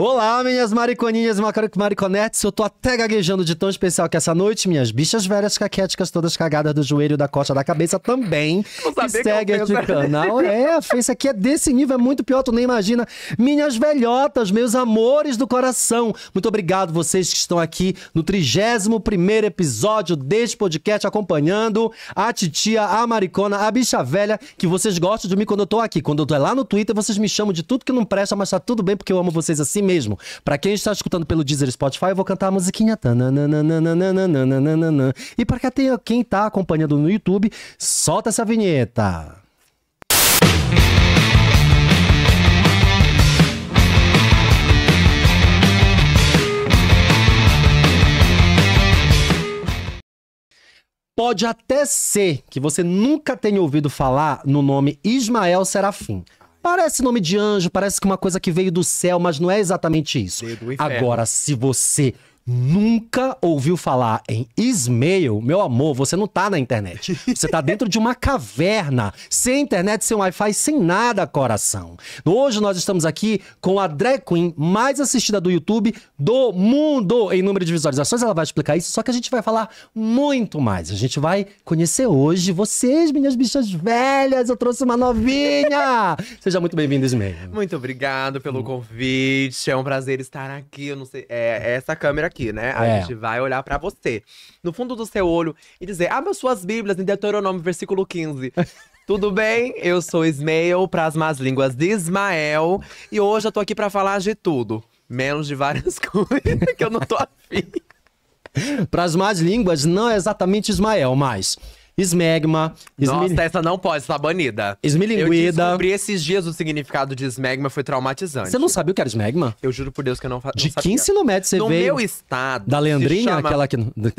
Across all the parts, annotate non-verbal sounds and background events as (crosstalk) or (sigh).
Olá, minhas mariconinhas e mariconetes. Eu tô até gaguejando de tão especial que é essa noite minhas bichas velhas caquéticas, todas cagadas do joelho, da costa, da cabeça também. Que segue né? o canal. É, isso aqui é desse nível, é muito pior, tu nem imagina. Minhas velhotas, meus amores do coração. Muito obrigado vocês que estão aqui no 31 episódio deste podcast, acompanhando a titia, a maricona, a bicha velha, que vocês gostam de mim quando eu tô aqui. Quando eu tô lá no Twitter, vocês me chamam de tudo que não presta, mas tá tudo bem, porque eu amo vocês assim mesmo. Para quem está escutando pelo Deezer Spotify, eu vou cantar a musiquinha. E para quem está acompanhando no YouTube, solta essa vinheta. Pode até ser que você nunca tenha ouvido falar no nome Ismael Serafim, Parece nome de anjo, parece que uma coisa que veio do céu, mas não é exatamente isso. Agora, se você nunca ouviu falar em Ismail, meu amor, você não tá na internet. Você tá dentro de uma caverna, sem internet, sem Wi-Fi, sem nada, coração. Hoje nós estamos aqui com a drag queen mais assistida do YouTube do mundo em número de visualizações. Ela vai explicar isso, só que a gente vai falar muito mais. A gente vai conhecer hoje vocês, minhas bichas velhas. Eu trouxe uma novinha. (laughs) Seja muito bem-vindo, Ismail. Muito obrigado pelo convite. É um prazer estar aqui. Eu não sei, é, é essa câmera aqui aqui, né? A é. gente vai olhar para você, no fundo do seu olho, e dizer: abre suas Bíblias em Deuteronômio, versículo 15. (laughs) Tudo bem? Eu sou Ismael, para as más línguas de Ismael, e hoje eu tô aqui para falar de tudo, menos de várias (laughs) coisas que eu não tô afim. para as más línguas, não é exatamente Ismael, mas Smegma. Nossa, essa não pode estar tá banida. Esmilinguida. Eu descobri esses dias o significado de smegma, foi traumatizante. Você não sabia o que era smegma? Eu juro por Deus que eu não, fa... de não sabia. De que ensino médio você no veio? No meu estado. Da Leandrinha, chama... aquela que. da...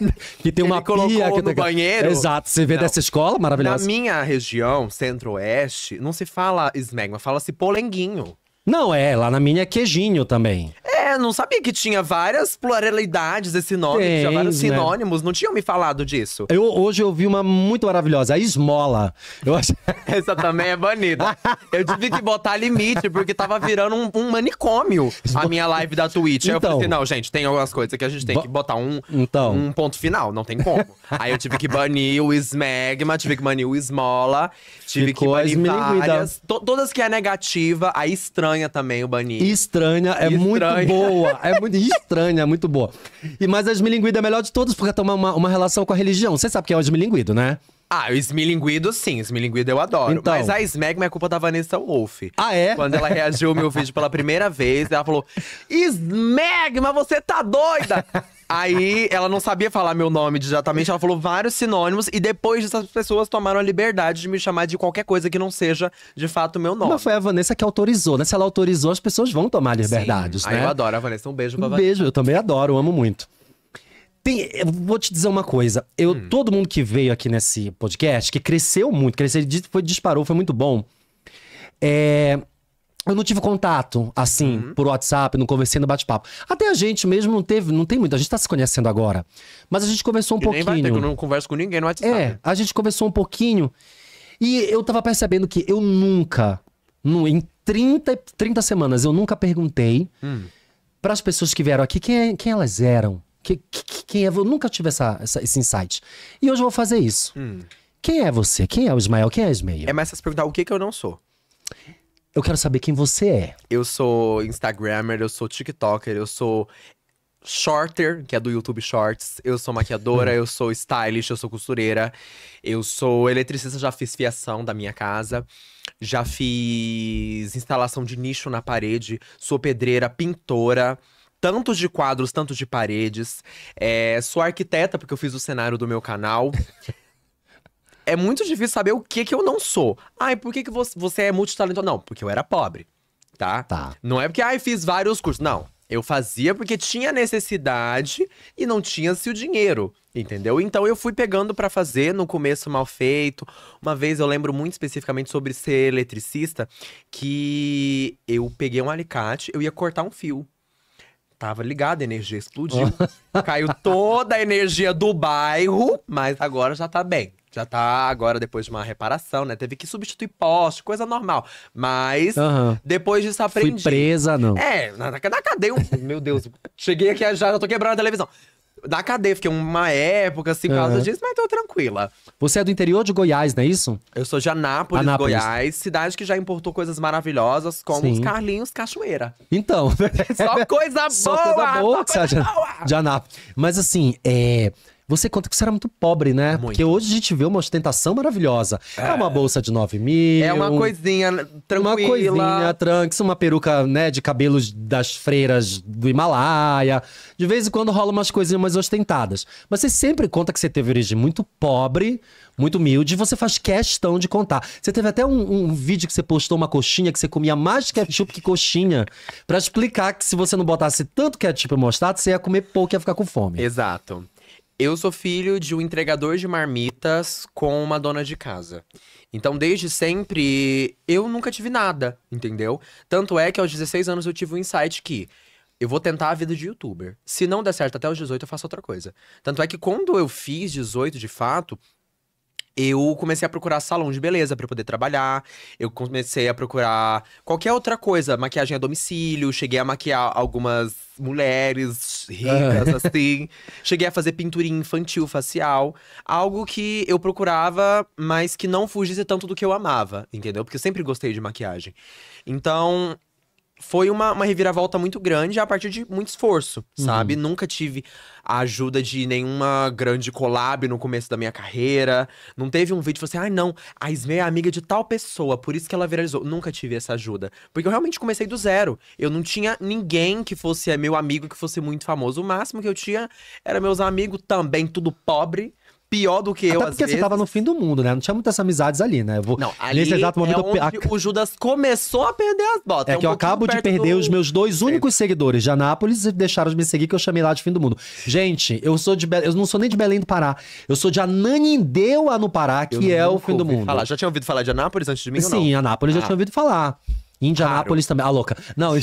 (laughs) que tem uma Ele pia. Que no banheiro. Exato, você vê não. dessa escola maravilhosa. Na minha região, centro-oeste, não se fala smegma, fala-se polenguinho. Não, é, lá na minha é queijinho também. É, não sabia que tinha várias pluralidades esse nome, Tem, tinha vários né? sinônimos, não tinham me falado disso. Eu, hoje eu vi uma muito maravilhosa, a esmola. Eu (laughs) Essa também é banida. Eu tive que botar limite, porque tava virando um, um manicômio a minha live da Twitch. Então, eu falei então. assim, não, gente, tem algumas coisas que a gente tem que botar um, então. um ponto final, não tem como. Aí eu tive que banir o smegma, tive que banir o esmola, tive Ficou que banir várias. To, todas que é negativa, a estranha estranha também o baninho. Estranha, é estranha. muito boa. É muito estranha, é muito boa. E, mas a esmilinguido é melhor de todas porque é tem uma, uma relação com a religião. Você sabe quem é o esmilinguido, né? Ah, o Smilinguido, sim. O Smilinguido eu adoro. Então. Mas a Smegma é culpa da Vanessa Wolf. Ah, é? Quando ela reagiu ao meu vídeo pela primeira vez, ela falou: Smegma, você tá doida! Aí ela não sabia falar meu nome diretamente, ela falou vários sinônimos e depois essas pessoas tomaram a liberdade de me chamar de qualquer coisa que não seja de fato meu nome. Mas foi a Vanessa que autorizou, né? Se ela autorizou, as pessoas vão tomar liberdades, Sim. Ah, né? Aí eu adoro a Vanessa, um beijo pra um Vanessa. Beijo, eu também adoro, eu amo muito. Tem, vou te dizer uma coisa. Eu, hum. Todo mundo que veio aqui nesse podcast, que cresceu muito, cresceu, foi, disparou, foi muito bom. É, eu não tive contato, assim, uhum. por WhatsApp, não conversei no bate-papo. Até a gente mesmo não teve, não tem muito, a gente tá se conhecendo agora. Mas a gente conversou um e pouquinho. Nem vai ter, eu não converso com ninguém no WhatsApp. É, a gente conversou um pouquinho e eu tava percebendo que eu nunca, no, em 30, 30 semanas, eu nunca perguntei hum. para as pessoas que vieram aqui quem, quem elas eram. Que, que, quem é, eu nunca tive essa, essa, esse insight. E hoje eu vou fazer isso. Hum. Quem é você? Quem é o Ismael? Quem é Ismael? É mais se perguntar o que, que eu não sou. Eu quero saber quem você é. Eu sou Instagrammer, eu sou TikToker, eu sou shorter, que é do YouTube Shorts. Eu sou maquiadora, hum. eu sou stylist, eu sou costureira. Eu sou eletricista, já fiz fiação da minha casa. Já fiz instalação de nicho na parede. Sou pedreira, pintora. Tanto de quadros, tanto de paredes. É, sou arquiteta, porque eu fiz o cenário do meu canal. (laughs) é muito difícil saber o que que eu não sou. Ai, por que, que você é multitalentoso? Não, porque eu era pobre, tá? Tá. Não é porque, ai, fiz vários cursos. Não. Eu fazia porque tinha necessidade e não tinha-se o dinheiro, entendeu? Então eu fui pegando para fazer no começo mal feito. Uma vez eu lembro muito especificamente sobre ser eletricista que eu peguei um alicate, eu ia cortar um fio. Tava ligado, a energia explodiu. (laughs) Caiu toda a energia do bairro, mas agora já tá bem já tá agora depois de uma reparação, né? Teve que substituir poste, coisa normal. Mas uhum. depois disso aprendi. Fui presa, não. É, na, na cadeia. (laughs) meu Deus, cheguei aqui já, já tô quebrando a televisão. Da cadeia, fiquei uma época assim, por uhum. causa disso, mas tô tranquila. Você é do interior de Goiás, não é isso? Eu sou de Anápolis, Anápolis. Goiás, cidade que já importou coisas maravilhosas, como Sim. os Carlinhos Cachoeira. Então. (laughs) só coisa (laughs) boa! Só coisa boa, só coisa boa. De Anápolis. Mas assim, é. Você conta que você era muito pobre, né? Muito. Porque hoje a gente vê uma ostentação maravilhosa. É, é uma bolsa de 9 mil. É uma coisinha tranquila. Uma coisinha, tranks, uma peruca, né, de cabelos das freiras do Himalaia. De vez em quando rola umas coisinhas mais ostentadas. Mas você sempre conta que você teve origem muito pobre, muito humilde, e você faz questão de contar. Você teve até um, um vídeo que você postou uma coxinha que você comia mais ketchup que coxinha. para explicar que se você não botasse tanto ketchup e mostarda, você ia comer pouco e ia ficar com fome. Exato. Eu sou filho de um entregador de marmitas com uma dona de casa. Então, desde sempre, eu nunca tive nada, entendeu? Tanto é que aos 16 anos eu tive um insight que eu vou tentar a vida de youtuber. Se não der certo até os 18, eu faço outra coisa. Tanto é que quando eu fiz 18 de fato, eu comecei a procurar salão de beleza para poder trabalhar. Eu comecei a procurar qualquer outra coisa, maquiagem a domicílio. Cheguei a maquiar algumas mulheres ricas, ah. assim. (laughs) Cheguei a fazer pinturinha infantil, facial. Algo que eu procurava, mas que não fugisse tanto do que eu amava, entendeu? Porque eu sempre gostei de maquiagem. Então, foi uma, uma reviravolta muito grande a partir de muito esforço, uhum. sabe? Uhum. Nunca tive a ajuda de nenhuma grande collab no começo da minha carreira. Não teve um vídeo que assim, ah, não, a Ismê é amiga de tal pessoa, por isso que ela viralizou. Nunca tive essa ajuda. Porque eu realmente comecei do zero. Eu não tinha ninguém que fosse é, meu amigo, que fosse muito famoso. O máximo que eu tinha era meus amigos também, tudo pobre pior do que Até eu, porque às vezes. você tava no fim do mundo, né? Não tinha muitas amizades ali, né? Vou... Não, ali Nesse exato momento, é onde eu... o Judas começou a perder as botas. É, é um que eu acabo de perder do... os meus dois únicos seguidores de Anápolis e deixaram de me seguir, que eu chamei lá de fim do mundo. Gente, eu sou de Be... eu não sou nem de Belém do Pará. Eu sou de Ananindeua, no Pará, que eu é o fim do mundo. Falar. Já tinha ouvido falar de Anápolis antes de mim? Sim, Anápolis ah. já tinha ouvido falar. Indianápolis também. Ah, louca. Não,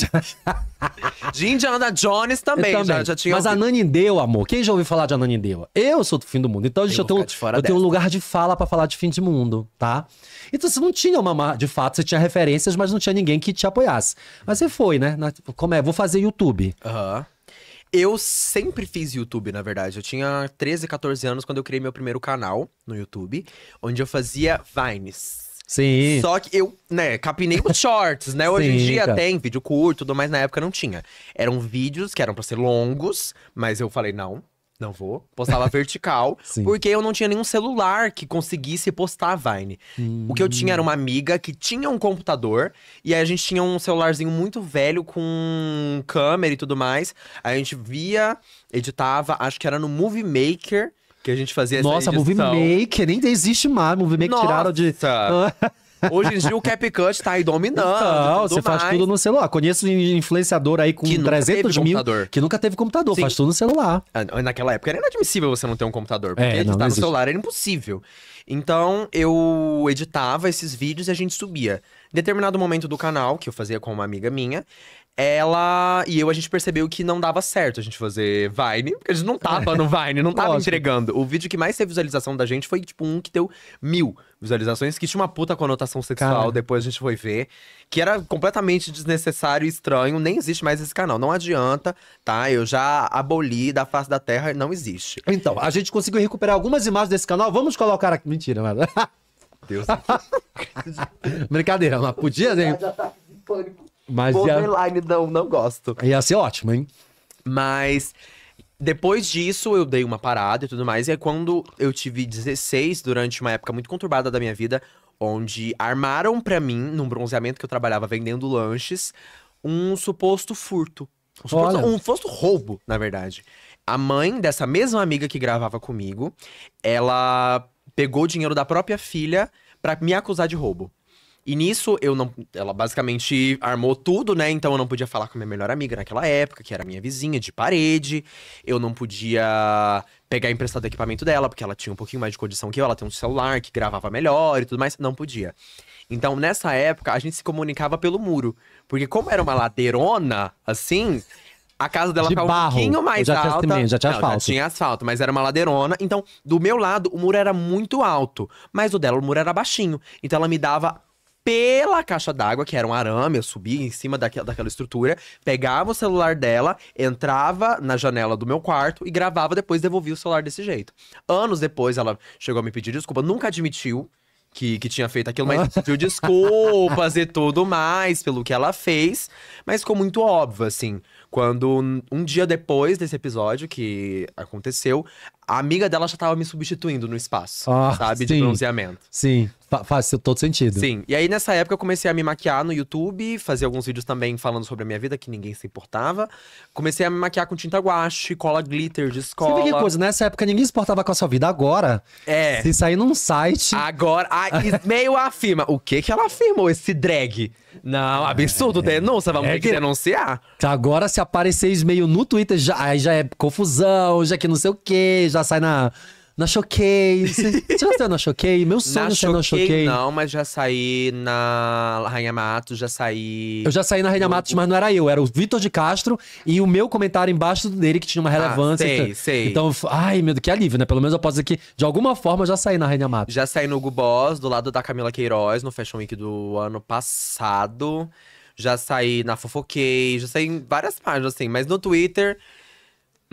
De Indiana Jones também, também. Já, já tinha. Mas ouvido. a Nanindeua, amor. Quem já ouviu falar de Ananindeua? Eu sou do fim do mundo. Então, gente, eu, tenho, eu tenho um lugar de fala para falar de fim de mundo, tá? Então, você assim, não tinha uma. De fato, você tinha referências, mas não tinha ninguém que te apoiasse. Mas você foi, né? Na, como é? Vou fazer YouTube. Aham. Uhum. Eu sempre fiz YouTube, na verdade. Eu tinha 13, 14 anos quando eu criei meu primeiro canal no YouTube, onde eu fazia Vines. Sim. Só que eu, né, capinei os (laughs) shorts, né? Hoje em dia cara. tem vídeo curto, tudo, mas na época não tinha. Eram vídeos que eram pra ser longos, mas eu falei, não, não vou. Postava (laughs) vertical, porque eu não tinha nenhum celular que conseguisse postar Vine. Hum. O que eu tinha era uma hum. amiga que tinha um computador, e aí a gente tinha um celularzinho muito velho com câmera e tudo mais. Aí a gente via, editava, acho que era no Movie Maker. Que a gente fazia Nossa, essa Nossa, Movie Maker nem existe mais. Movie Maker Nossa. tiraram de. (laughs) Hoje em dia o CapCut tá aí dominando. Então, você mais. faz tudo no celular. Conheço um influenciador aí com 300 mil computador. que nunca teve computador, Sim. faz tudo no celular. Ah, naquela época era inadmissível você não ter um computador, porque é, editar não, no celular era impossível. Então eu editava esses vídeos e a gente subia. Em determinado momento do canal, que eu fazia com uma amiga minha, ela e eu, a gente percebeu que não dava certo a gente fazer Vine, porque a gente não tava no Vine, não (laughs) tava entregando. O vídeo que mais teve visualização da gente foi, tipo, um que deu mil visualizações, que tinha uma puta conotação sexual, Cara. depois a gente foi ver, que era completamente desnecessário e estranho, nem existe mais esse canal, não adianta, tá? Eu já aboli da face da terra, não existe. Então, a gente conseguiu recuperar algumas imagens desse canal, vamos colocar aqui. Mentira, mano. Deus. (laughs) Brincadeira, mas podia, né? pânico. Mas Borderline, ia... não, não gosto. Ia ser ótimo, hein? Mas depois disso, eu dei uma parada e tudo mais. E é quando eu tive 16, durante uma época muito conturbada da minha vida, onde armaram para mim, num bronzeamento que eu trabalhava vendendo lanches, um suposto furto. Um suposto, um suposto roubo, na verdade. A mãe dessa mesma amiga que gravava comigo, ela pegou o dinheiro da própria filha para me acusar de roubo. E nisso eu não. Ela basicamente armou tudo, né? Então eu não podia falar com a minha melhor amiga naquela época, que era minha vizinha de parede. Eu não podia pegar emprestado equipamento dela, porque ela tinha um pouquinho mais de condição que eu. Ela tem um celular que gravava melhor e tudo mais. Não podia. Então nessa época a gente se comunicava pelo muro. Porque como era uma ladeirona, assim. A casa dela de ficava barro. um pouquinho mais já alta. Tinha, já tinha não, asfalto. Já tinha asfalto, mas era uma ladeirona. Então, do meu lado, o muro era muito alto. Mas o dela, o muro era baixinho. Então, ela me dava pela caixa d'água, que era um arame, eu subia em cima daquela, daquela estrutura, pegava o celular dela, entrava na janela do meu quarto e gravava, depois devolvia o celular desse jeito. Anos depois ela chegou a me pedir desculpa, nunca admitiu. Que, que tinha feito aquilo, mas ah. pediu desculpas e tudo mais pelo que ela fez. Mas ficou muito óbvio, assim. Quando um dia depois desse episódio que aconteceu, a amiga dela já tava me substituindo no espaço, ah, sabe? Sim. De bronzeamento. Sim, Fa faz todo sentido. Sim. E aí nessa época eu comecei a me maquiar no YouTube, fazer alguns vídeos também falando sobre a minha vida, que ninguém se importava. Comecei a me maquiar com tinta guache, cola glitter de escola. Você que coisa, nessa época ninguém se importava com a sua vida. Agora, é. se sair num site. Agora, a (laughs) Ismail afirma. O que que ela afirmou, esse drag? Não, absurdo, denúncia, vamos ter que, denunciar. Tá, agora, se aparecer meio no Twitter, já, aí já é confusão, já que não sei o quê, já sai na na Choquei. Você, você já saiu na Choquei? Meu sonho é na é na Choquei. Não, mas já saí na Rainha Matos, já saí. Eu já saí na Rainha Matos, mas não era eu, era o Vitor de Castro e o meu comentário embaixo dele que tinha uma ah, relevância. Ah, sei, então, sei. Então, ai, meu, que alívio, né? Pelo menos eu posso dizer que, de alguma forma, eu já saí na Rainha Matos. Já saí no Hugo do lado da Camila Queiroz, no Fashion Week do ano passado. Já saí na Fofoquei, já saí em várias páginas, assim, mas no Twitter.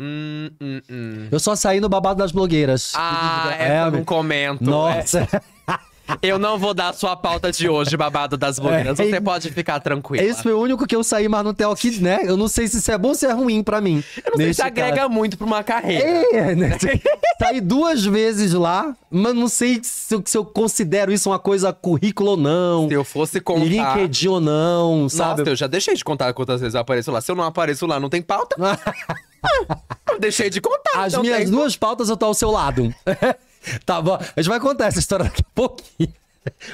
Hum, hum, hum. Eu só saí no babado das blogueiras. Ah, é, é um não comento. Nossa. É. (laughs) Eu não vou dar a sua pauta de hoje, babado das blogueiras. É, Você pode ficar tranquilo. Esse foi o único que eu saí, mas não tem aqui, né? Eu não sei se isso é bom ou se é ruim para mim. Eu não sei se agrega caso. muito pra uma carreira. É, né? (laughs) saí duas vezes lá, mas não sei se eu, se eu, considero isso uma coisa currículo ou não. Se eu fosse contar. LinkedIn ou não, sabe? Nossa, eu já deixei de contar quantas vezes eu apareço lá. Se eu não apareço lá, não tem pauta. (laughs) eu deixei de contar. As então minhas duas pautas eu tô ao seu lado. (laughs) tá bom. A gente vai contar essa história daqui a pouquinho.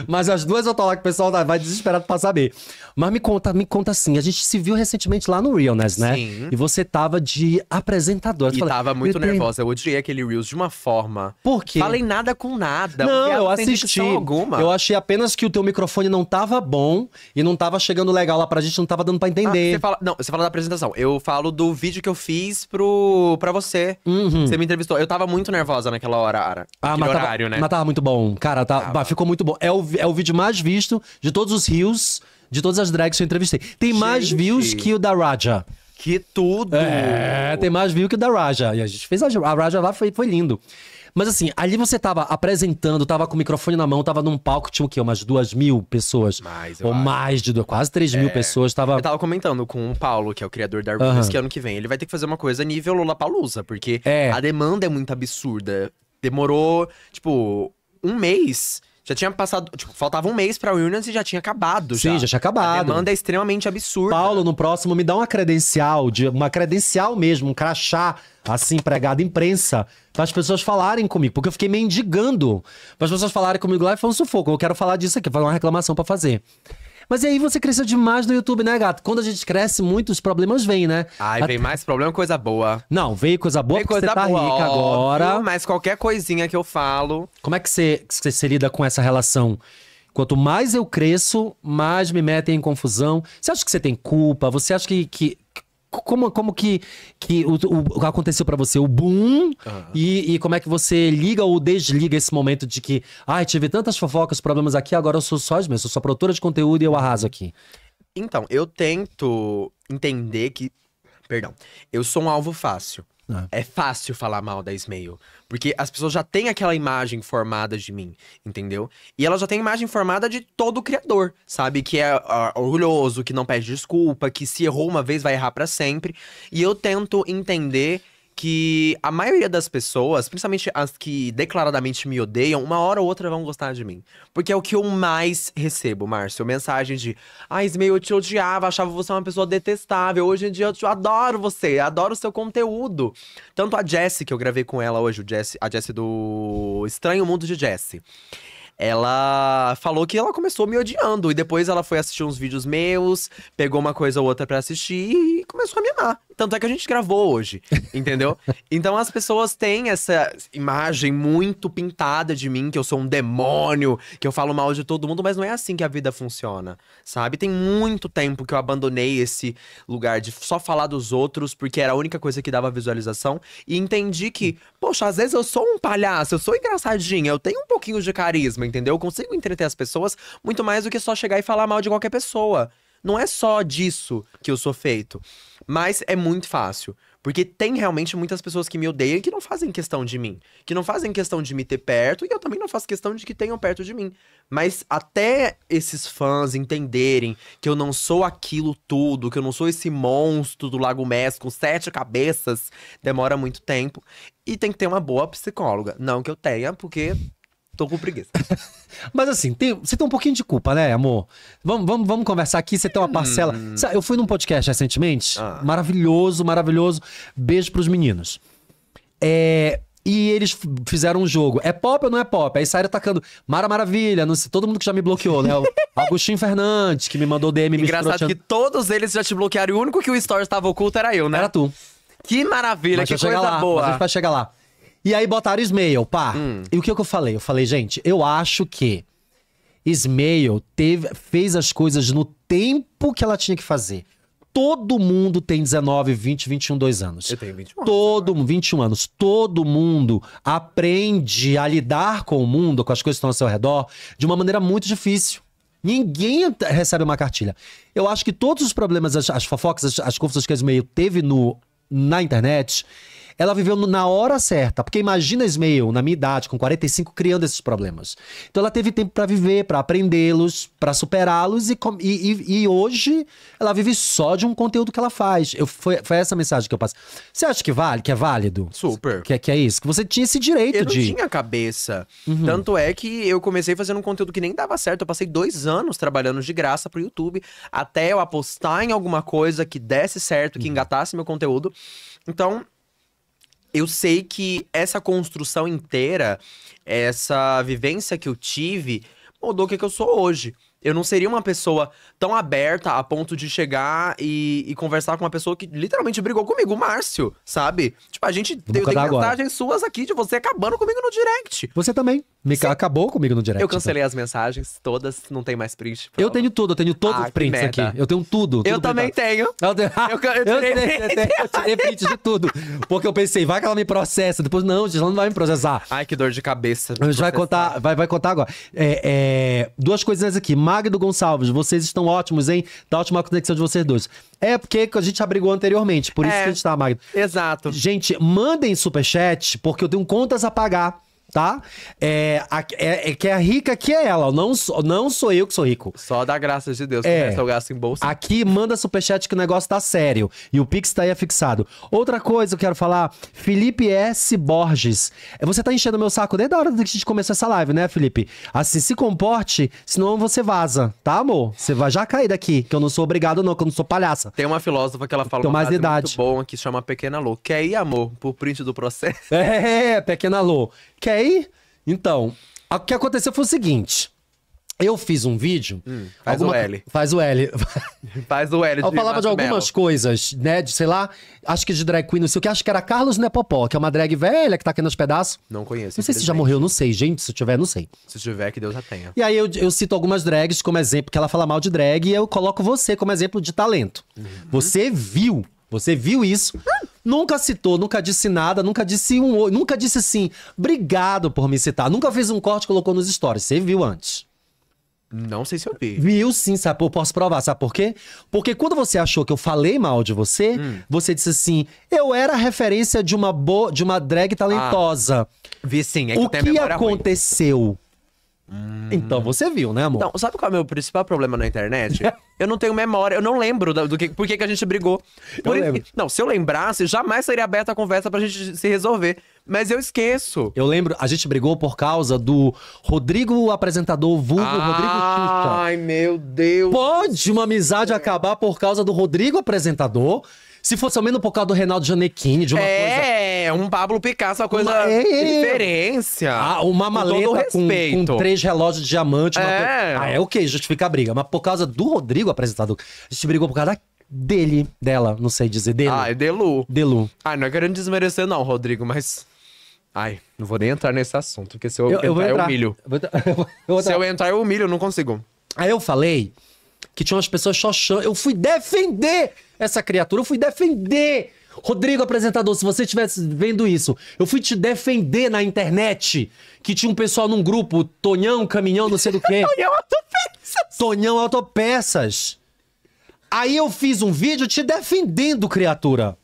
Mas as duas eu tô lá que o pessoal vai desesperado pra saber. Mas me conta, me conta assim, a gente se viu recentemente lá no Realness, né? Sim. E você tava de apresentadora. E falei, tava muito nervosa. Eu odiei aquele Reels de uma forma. Por quê? Falei nada com nada. Não, eu assisti. Alguma. Eu achei apenas que o teu microfone não tava bom e não tava chegando legal lá pra gente, não tava dando pra ah, entender. Ah, você fala, não, você fala da apresentação. Eu falo do vídeo que eu fiz pro, pra você. Uhum. Você me entrevistou. Eu tava muito nervosa naquela hora, Ara. Ah, mas horário, tava, né? Mas tava muito bom. Cara, tá, tava. ficou muito bom é o, é o vídeo mais visto de todos os rios, de todas as drags que eu entrevistei. Tem gente. mais views que o da Raja. Que tudo! É, tem mais views que o da Raja. E a gente fez a, a Raja lá, foi, foi lindo. Mas assim, ali você tava apresentando, tava com o microfone na mão, tava num palco, tinha o quê? Umas duas mil pessoas. Mais, ou acho. mais de duas, quase três é. mil pessoas. Tava... Eu tava comentando com o Paulo, que é o criador da Arbunas, uhum. que ano que vem ele vai ter que fazer uma coisa nível Lollapalooza, porque é. a demanda é muito absurda. Demorou, tipo, um mês já tinha passado. Tipo, faltava um mês pra Williams e já tinha acabado. Sim, já, já tinha acabado. A demanda é extremamente absurda. Paulo, no próximo, me dá uma credencial, de uma credencial mesmo, um crachá, assim, pregado imprensa, para as pessoas falarem comigo. Porque eu fiquei mendigando para as pessoas falarem comigo lá e foi um sufoco. Eu quero falar disso aqui, fazer uma reclamação para fazer. Mas e aí você cresceu demais no YouTube, né, gato? Quando a gente cresce muito, os problemas vêm, né? Ai, vem mais problema, coisa boa. Não, veio coisa boa porque coisa você tá boa, rica óbvio, agora. Mas qualquer coisinha que eu falo. Como é que você, você se lida com essa relação? Quanto mais eu cresço, mais me metem em confusão. Você acha que você tem culpa? Você acha que, que como, como que, que o, o, aconteceu para você o boom uhum. e, e, como é que você liga ou desliga esse momento de que, ai, ah, tive tantas fofocas, problemas aqui, agora eu sou só, eu sou só produtora de conteúdo e eu arraso aqui. Então, eu tento entender que, perdão, eu sou um alvo fácil. Ah. É. fácil falar mal da Ismail. Porque as pessoas já têm aquela imagem formada de mim, entendeu? E elas já têm a imagem formada de todo o criador, sabe? Que é uh, orgulhoso, que não pede desculpa, que se errou uma vez vai errar para sempre. E eu tento entender que a maioria das pessoas, principalmente as que declaradamente me odeiam, uma hora ou outra vão gostar de mim. Porque é o que eu mais recebo, Márcio. Mensagem de: Ah, Ismael, eu te odiava, achava você uma pessoa detestável. Hoje em dia eu te adoro você, adoro o seu conteúdo. Tanto a Jessie, que eu gravei com ela hoje, Jessie, a Jessie do Estranho Mundo de Jessie ela falou que ela começou me odiando. E depois ela foi assistir uns vídeos meus, pegou uma coisa ou outra para assistir e começou a me amar. Tanto é que a gente gravou hoje, (laughs) entendeu? Então as pessoas têm essa imagem muito pintada de mim, que eu sou um demônio, que eu falo mal de todo mundo, mas não é assim que a vida funciona, sabe? Tem muito tempo que eu abandonei esse lugar de só falar dos outros, porque era a única coisa que dava visualização, e entendi que, poxa, às vezes eu sou um palhaço, eu sou engraçadinha, eu tenho um pouquinho de carisma, entendeu? Eu consigo entreter as pessoas muito mais do que só chegar e falar mal de qualquer pessoa. Não é só disso que eu sou feito. Mas é muito fácil. Porque tem realmente muitas pessoas que me odeiam e que não fazem questão de mim. Que não fazem questão de me ter perto e eu também não faço questão de que tenham perto de mim. Mas até esses fãs entenderem que eu não sou aquilo tudo, que eu não sou esse monstro do Lago Mestre com sete cabeças, demora muito tempo. E tem que ter uma boa psicóloga. Não que eu tenha, porque Tô com preguiça. (laughs) Mas assim, tem, você tem um pouquinho de culpa, né, amor? Vamos, vamos, conversar aqui, você tem uma parcela. Hum. eu fui num podcast recentemente, Ah. maravilhoso, maravilhoso. Beijo pros meninos. É, e eles fizeram um jogo. É pop ou não é pop? Aí saíram atacando Mara Maravilha, não sei, todo mundo que já me bloqueou, né? O (laughs) Agostinho Fernandes, que me mandou DM me Engraçado escroteando. que todos eles já te bloquearam e o único que o story tava oculto era eu, né? Era tu. Que maravilha, Mas que coisa chegar lá, mas boa. vai chegar lá. E aí botaram Ismael, pá. Hum. E o que, que eu falei? Eu falei, gente, eu acho que Ismael teve, fez as coisas no tempo que ela tinha que fazer. Todo mundo tem 19, 20, 21, 2 anos. Eu tenho 21 Todo mundo, 21 anos. Todo mundo aprende a lidar com o mundo, com as coisas que estão ao seu redor, de uma maneira muito difícil. Ninguém recebe uma cartilha. Eu acho que todos os problemas, as, as fofocas, as, as confusões que a Ismael teve no, na internet, ela viveu na hora certa, porque imagina Ismael, na minha idade, com 45, criando esses problemas. Então ela teve tempo para viver, para aprendê-los, para superá-los e, e, e, hoje ela vive só de um conteúdo que ela faz. Eu, foi, foi essa mensagem que eu passo. Você acha que vale, que é válido? Super. Que, que é isso? Que você tinha esse direito eu de. Eu tinha cabeça. Uhum. Tanto é que eu comecei fazendo um conteúdo que nem dava certo. Eu passei dois anos trabalhando de graça pro YouTube até eu apostar em alguma coisa que desse certo, que uhum. engatasse meu conteúdo. Então, eu sei que essa construção inteira, essa vivência que eu tive, mudou o que, é que eu sou hoje eu não seria uma pessoa tão aberta a ponto de chegar e, e conversar com uma pessoa que literalmente brigou comigo, o Márcio, sabe? Tipo, a gente tem mensagens suas aqui de você acabando comigo no direct. Você também. Me acabou comigo no direct. Eu cancelei então. as mensagens, todas, não tem mais print. Eu tenho tudo, eu tenho todos ah, os prints aqui. Eu tenho tudo. tudo eu printado. também (laughs) tenho. Eu, tenho... eu, eu, tirei, eu, tirei, eu, tirei, eu print de tudo. Porque eu pensei, vai que ela me processa. Depois, não, ela não vai me processar. Ai, que dor de cabeça. A gente vai contar, vai, vai contar agora. É, é, duas coisinhas aqui. Magno Gonçalves, vocês estão ótimos, hein? Tá ótima a conexão de vocês dois. É porque a gente abrigou anteriormente, por isso é, que a gente tá, Magno. Exato. Gente, mandem superchat, porque eu tenho contas a pagar tá? É, a, é, é, que a rica aqui é ela, não, não sou eu que sou rico. Só dá graças de Deus, é. que eu gasto em bolsa. Aqui manda superchat que o negócio tá sério. E o Pix tá aí afixado. Outra coisa que eu quero falar, Felipe S. Borges. Você tá enchendo meu saco desde a hora que a gente começou essa live, né, Felipe? Assim, se comporte, senão você vaza, tá, amor? Você vai já cair daqui, que eu não sou obrigado não, que eu não sou palhaça. Tem uma filósofa que ela fala Tem uma frase idade. muito bom que chama Pequena Lô. Quer ir, amor, por print do processo? (laughs) É, Pequena Lô. Quer então, o que aconteceu foi o seguinte. Eu fiz um vídeo. Hum, faz alguma, o L. Faz o L. (laughs) faz o L. De eu falava de algumas coisas, né? De, sei lá, acho que de drag queen, não sei o que. Acho que era Carlos Nepopó, que é uma drag velha que tá aqui nos pedaços. Não conheço. Não sei se já morreu, não sei, gente. Se tiver, não sei. Se tiver, que Deus a tenha. E aí eu, eu cito algumas drags como exemplo, que ela fala mal de drag, e eu coloco você como exemplo de talento. Uhum. Você viu você viu isso? Nunca citou, nunca disse nada, nunca disse um oi, nunca disse sim. Obrigado por me citar. Nunca fez um corte e colocou nos stories. Você viu antes. Não sei se eu vi. Viu sim, sabe? Eu posso provar, sabe por quê? Porque quando você achou que eu falei mal de você, hum. você disse assim: eu era referência de uma boa, de uma drag talentosa. Ah, vi sim, é que o que aconteceu? Ruim. Hum. Então você viu, né, amor? Então, sabe qual é o meu principal problema na internet? (laughs) eu não tenho memória, eu não lembro do, que, por que, que a gente brigou. Por eu lembro. Não, se eu lembrasse, jamais seria aberta a conversa pra gente se resolver. Mas eu esqueço. Eu lembro, a gente brigou por causa do Rodrigo apresentador vulgo ah, Rodrigo Tuta. Ai, meu Deus. Pode uma amizade acabar por causa do Rodrigo apresentador se fosse ao menos por causa do Reinaldo Janequini, de uma é, coisa. É, um Pablo Picasso, uma coisa. Uma... É, diferença. Ah, uma maleta com, com, com, três relógios de diamante. É. Coisa... Ah, é ok, justifica a briga. Mas por causa do Rodrigo, apresentador, a gente brigou por causa dele, dela, não sei dizer, dele. Ah, é Delu. Delu. Ah, não é querendo desmerecer não, Rodrigo, mas... Ai, não vou nem entrar nesse assunto, porque se eu, eu entrar, eu humilho. Eu vou... (laughs) Eu vou... se eu entrar, eu humilho, eu não consigo. Aí eu falei que tinha umas pessoas xoxando. Eu fui defender essa criatura, eu fui defender. Rodrigo, apresentador, se você estivesse vendo isso, eu fui te defender na internet que tinha um pessoal num grupo, Tonhão, Caminhão, não sei do quê. (laughs) Tonhão Autopeças! Tonhão Autopeças! Aí eu fiz um vídeo te defendendo, criatura.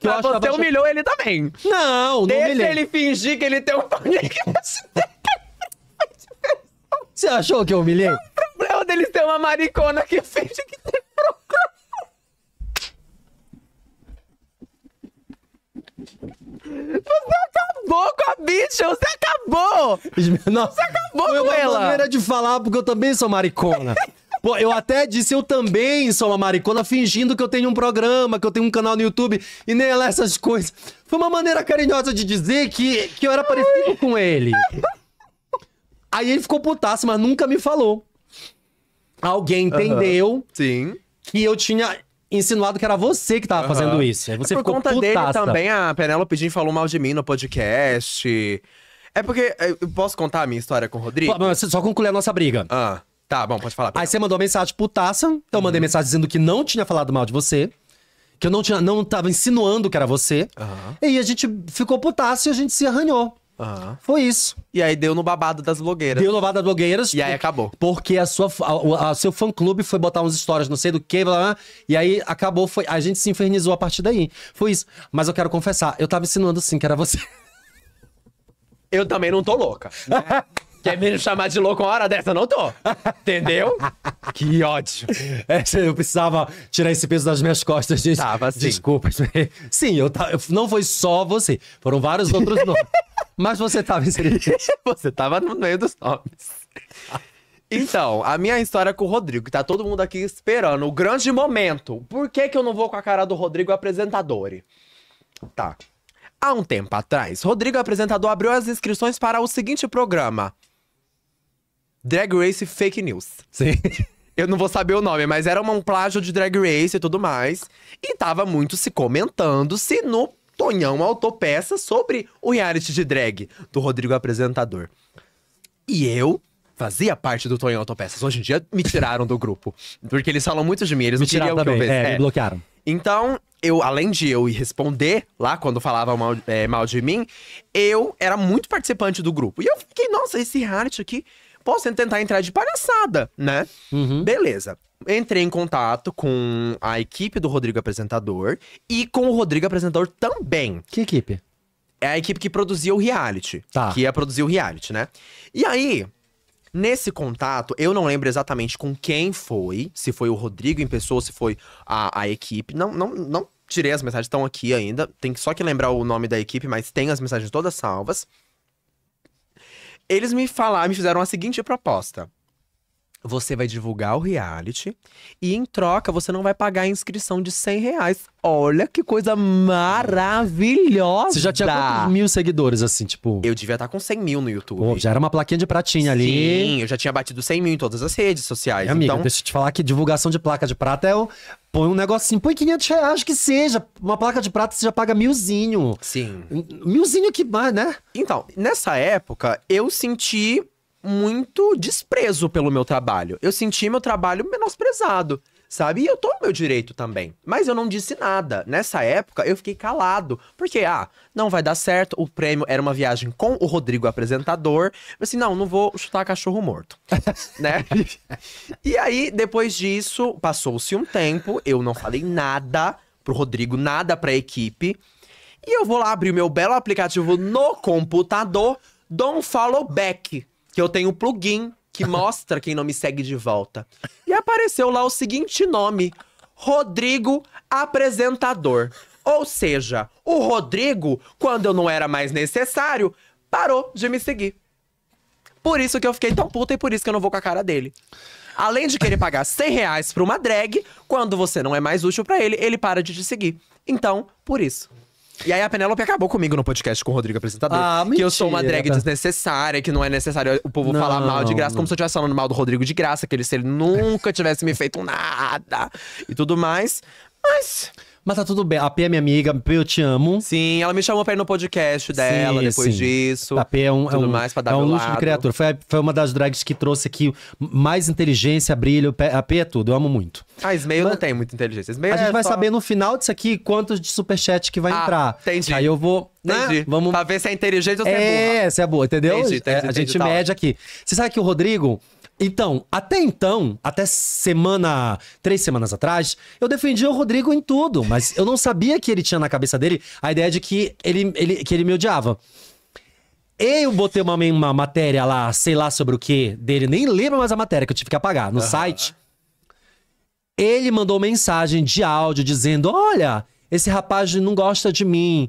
Que Mas você humilhou ele também. Não, não Deixa humilhei. ele fingir que ele tem um (laughs) panique você achou que eu humilhei? O problema deles ter uma maricona que finge que tem problema. Você acabou com a bicha, você acabou! você acabou com uma ela! maneira de falar, porque eu também sou maricona. (laughs) Pô, eu até disse, eu também sou uma maricona fingindo que eu tenho um programa, que eu tenho um canal no YouTube, e nem ela é essas coisas. Foi uma maneira carinhosa de dizer que, que eu era parecido com ele. (laughs) Aí ele ficou putaço, mas nunca me falou. Alguém entendeu uhum. Sim. que eu tinha insinuado que era você que tava fazendo isso. Aí você é por ficou conta putaça. dele também, a Penélope Jim falou mal de mim no podcast. É porque. É, eu posso contar a minha história com o Rodrigo? Só concluir a nossa briga. Ah, tá, bom, pode falar. Aí você mandou mensagem putaça. Então eu mandei uhum. mensagem dizendo que não tinha falado mal de você. Que eu não, tinha, não tava insinuando que era você. Uhum. E a gente ficou putaça e a gente se arranhou. Uhum. Foi isso. E aí deu no babado das blogueiras. Deu no babado das blogueiras. E aí acabou. Porque a sua, a, a, seu fã-clube foi botar uns stories, não sei do que, blá, blá, e aí acabou. Foi, a gente se infernizou a partir daí. Foi isso. Mas eu quero confessar, eu tava insinuando sim que era você. Eu também não tô louca. Né? (laughs) Quer me chamar de louco uma hora dessa? Não tô. Entendeu? que ódio. É, eu precisava tirar esse peso das minhas costas, gente. Tava, sim. Desculpa. (laughs) Sim, eu não foi só você. Foram vários outros nomes. (laughs) Mas você tava inserido. você tava no meio dos nomes. Então, a minha história com o Rodrigo, que tá todo mundo aqui esperando. O grande momento. Por que, que eu não vou com a cara do Rodrigo apresentador? Tá. Há um tempo atrás, Rodrigo apresentador abriu as inscrições para o seguinte programa: Drag Race Fake News. Sim. (laughs) Eu não vou saber o nome, mas era um plágio de Drag Race e tudo mais. E tava muito se comentando se no Tonhão Autopeça sobre o reality de drag do Rodrigo apresentador. E eu fazia parte do Tonhão Autopeças. Hoje em dia me tiraram do grupo. Porque eles falam muito de mim, eles me não tiraram também. Que é, é. me bloquearam. Então, eu, além de eu ir responder lá quando falavam mal, é, mal de mim, eu era muito participante do grupo. E eu fiquei, nossa, esse reality aqui posso tentar entrar de palhaçada, né? Uhum. Beleza. Entrei em contato com a equipe do Rodrigo Apresentador e com o Rodrigo Apresentador também. Que equipe? É a equipe que produzia o reality. Tá. Que ia produzir o reality, né? E aí, Nesse contato, eu não lembro exatamente com quem foi, se foi o Rodrigo em pessoa, se foi a, a equipe. Não, não, não tirei as mensagens, estão aqui ainda. Tem só que lembrar o nome da equipe, mas tem as mensagens todas salvas. Eles me falaram, me fizeram a seguinte proposta você vai divulgar o reality e em troca você não vai pagar a inscrição de 100 reais. Olha que coisa maravilhosa! Você já tinha quantos mil seguidores, assim, tipo? Eu devia estar com 100 mil no YouTube. Pô, já era uma plaquinha de pratinha ali. Sim, eu já tinha batido 100 mil em todas as redes sociais. Amigo, então... deixa eu te falar que divulgação de placa de prata é o... Põe um negocinho, põe 500 reais que seja. Uma placa de prata você já paga milzinho. Sim. Milzinho que mais, né? Então, nessa época, eu senti muito desprezo pelo meu trabalho. Eu senti meu trabalho menosprezado, sabe? E eu tô no meu direito também. Mas eu não disse nada. Nessa época, eu fiquei calado. Porque, ah, não vai dar certo. O prêmio era uma viagem com o Rodrigo apresentador. Mas assim, não, não vou chutar cachorro morto, (laughs) né? E aí, depois disso, passou-se um tempo. Eu não falei nada pro Rodrigo, nada pra equipe. E eu vou lá abrir o meu belo aplicativo no computador. Don't follow back que eu tenho um plugin que (laughs) mostra quem não me segue de volta. E apareceu lá o seguinte nome: Rodrigo Apresentador. Ou seja, o Rodrigo, quando eu não era mais necessário, parou de me seguir. Por isso que eu fiquei tão puta e por isso que eu não vou com a cara dele. Além de querer pagar 100 reais pra uma drag, quando você não é mais útil para ele, ele para de te seguir. Então, por isso. E aí a Penélope acabou comigo no podcast com o Rodrigo apresentador. Ah, que eu sou uma drag tá. desnecessária, que não é necessário o povo não, falar mal de graça, não. como se eu estivesse falando mal do Rodrigo de graça, que ele, se ele nunca tivesse me feito nada e tudo mais. Mas. Mas tá tudo bem. A P é minha amiga, P, eu te amo. Sim, ela me chamou pra ir no podcast dela sim, depois sim. disso. A P é um, é um, mais pra dar é um luxo de criatura. Foi, foi uma das drags que trouxe aqui mais inteligência, brilho. A P é tudo, eu amo muito. Ah, Ismail não tem muita inteligência. Ismail a gente é vai saber no final disso aqui quantos de superchat que vai ah, entrar. Entendi. Aí eu vou. Né? Entendi. Vamos... Pra ver se é inteligente ou se é, é burra. É, se é boa, entendeu? Entendi, tá, é, entendi, a gente entendi, tá mede aqui. Você sabe que o Rodrigo então, até então, até semana, três semanas atrás, eu defendia o Rodrigo em tudo, mas eu não sabia que ele tinha na cabeça dele a ideia de que ele, ele, que ele me odiava. Eu botei uma, uma matéria lá, sei lá sobre o que, dele, nem lembro mais a matéria que eu tive que apagar, no uhum. site. Ele mandou mensagem de áudio dizendo: Olha, esse rapaz não gosta de mim.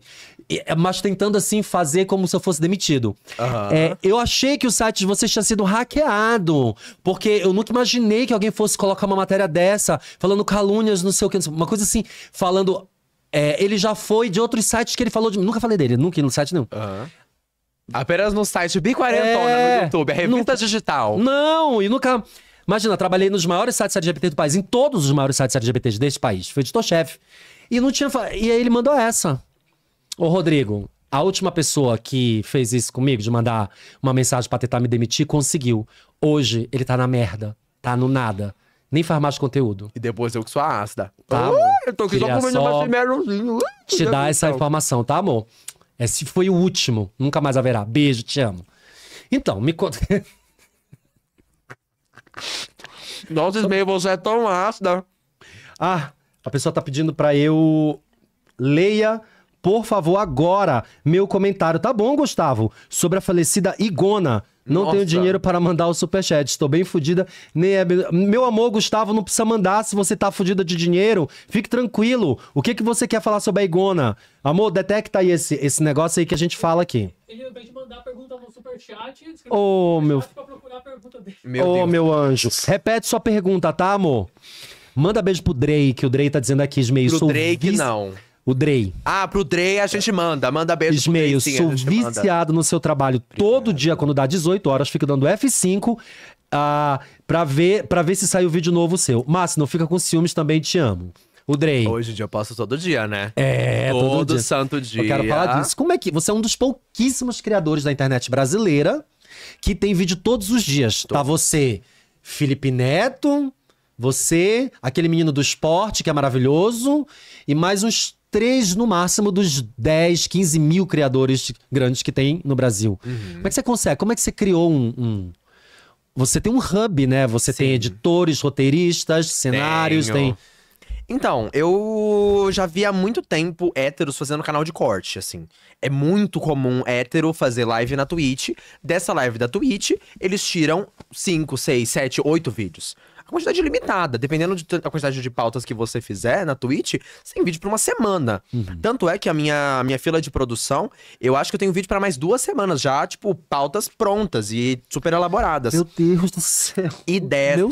É, mas tentando assim fazer como se eu fosse demitido. Uhum. É, eu achei que o site de vocês tinha sido hackeado, porque eu nunca imaginei que alguém fosse colocar uma matéria dessa, falando calúnias, não sei o que, uma coisa assim, falando. É, ele já foi de outros sites que ele falou de. Nunca falei dele, nunca no site nenhum. Uhum. Apenas no site Biquarentona, é... no YouTube, a revista nunca... digital. Não, e nunca. Imagina, trabalhei nos maiores sites LGBT do país, em todos os maiores sites LGBTs deste país. Fui editor-chefe. E não tinha. E aí ele mandou essa. Ô, Rodrigo, a última pessoa que fez isso comigo, de mandar uma mensagem pra tentar me demitir, conseguiu. Hoje, ele tá na merda. Tá no nada. Nem faz mais conteúdo. E depois eu que sou a ácida. Tá, eu tô aqui só comendo só... primeiro. Te dar essa informação, tá, amor? Esse foi o último. Nunca mais haverá. Beijo, te amo. Então, me conta. (laughs) Nossa, Ismael, você é tão ácida. Ah, a pessoa tá pedindo pra eu leia por favor, agora, meu comentário. Tá bom, Gustavo? Sobre a falecida Igona. Não Nossa. tenho dinheiro para mandar o superchat. Estou bem fodida. Nem é... Meu amor, Gustavo, não precisa mandar. Se você tá fodida de dinheiro, fique tranquilo. O que que você quer falar sobre a Igona? Amor, detecta aí esse, esse negócio aí que a gente fala aqui. Ele, ao de mandar pergunta no superchat, oh, meu... Meu, oh, Deus. meu anjo. Repete sua pergunta, tá, amor? Manda beijo pro Drake. O Drake tá dizendo aqui, meio Pro Drake, vice... não. O Drey. Ah, pro Drey a gente manda. Manda beijo Ismael, pro Drey, sim, sou viciado manda. no seu trabalho todo dia, quando dá 18 horas, fico dando F5 uh, ah, pra, ver, pra ver se sai o vídeo novo seu. Mas não fica com ciúmes também, te amo. O Drey. Hoje em dia eu posto todo dia, né? É, todo, todo dia. santo dia. Eu quero falar disso. Como é que... Você é um dos pouquíssimos criadores da internet brasileira que tem vídeo todos os dias. Tá você, Felipe Neto... Você, aquele menino do esporte que é maravilhoso, e mais uns três no máximo dos 10, 15 mil criadores grandes que tem no Brasil. Uhum. Como é que você consegue? Como é que você criou um. um... Você tem um hub, né? Você Sim. tem editores, roteiristas, cenários, Tenho. tem. Então, eu já vi há muito tempo héteros fazendo canal de corte, assim. É muito comum hétero fazer live na Twitch. Dessa live da Twitch, eles tiram 5, 6, 7, 8 vídeos a quantidade limitada. Dependendo da quantidade de pautas que você fizer na Twitch, você tem vídeo pra uma semana. Uhum. Tanto é que a minha, minha fila de produção, eu acho que eu tenho vídeo para mais duas semanas já, tipo, pautas prontas e super elaboradas. Meu Deus do céu. E dessas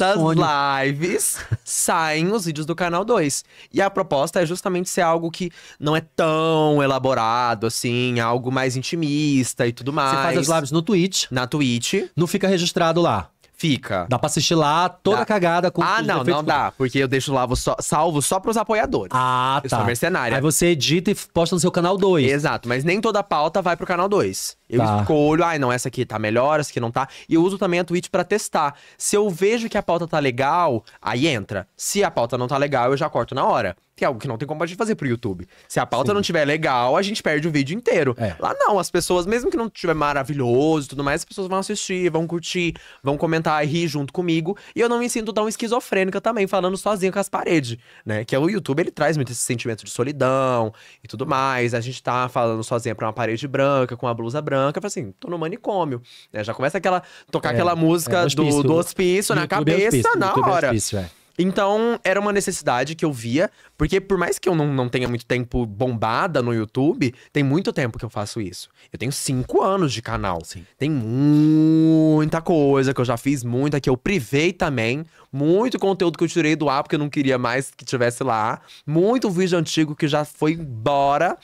lives saem os vídeos do canal 2. E a proposta é justamente ser algo que não é tão elaborado, assim, algo mais intimista e tudo mais. Você faz as lives no Twitch. Na Twitch. Não fica registrado lá. Fica. Dá pra assistir lá toda dá. cagada com Ah, não, não dá. Porque eu deixo lá salvo só pros apoiadores. Ah, eu tá. Eu sou mercenária. Aí você edita e posta no seu canal 2. Exato, mas nem toda pauta vai pro canal 2. Eu tá. escolho, ai, ah, não, essa aqui tá melhor, essa aqui não tá. E eu uso também a Twitch para testar. Se eu vejo que a pauta tá legal, aí entra. Se a pauta não tá legal, eu já corto na hora que é algo que não tem como a gente fazer pro YouTube. Se a pauta Sim. não tiver legal, a gente perde o vídeo inteiro. É. Lá não, as pessoas, mesmo que não tiver maravilhoso e tudo mais, as pessoas vão assistir, vão curtir, vão comentar e rir junto comigo. E eu não me sinto tão esquizofrênica também, falando sozinha com as paredes, né? Que é o YouTube, ele traz muito esse sentimento de solidão e tudo mais. A gente tá falando sozinha pra uma parede branca, com uma blusa branca, fala assim, tô no manicômio. Né? Já começa aquela, tocar é, aquela é, música é, do, hospício, do, hospício na é cabeça, hospício, na hora. Hospício, é. Então, era uma necessidade que eu via, porque por mais que eu não, não tenha muito tempo bombada no YouTube, tem muito tempo que eu faço isso. Eu tenho cinco anos de canal. Sim. Tem muita coisa que eu já fiz, muita que eu privei também. Muito conteúdo que eu tirei do ar, porque eu não queria mais que tivesse lá. Muito vídeo antigo que já foi embora.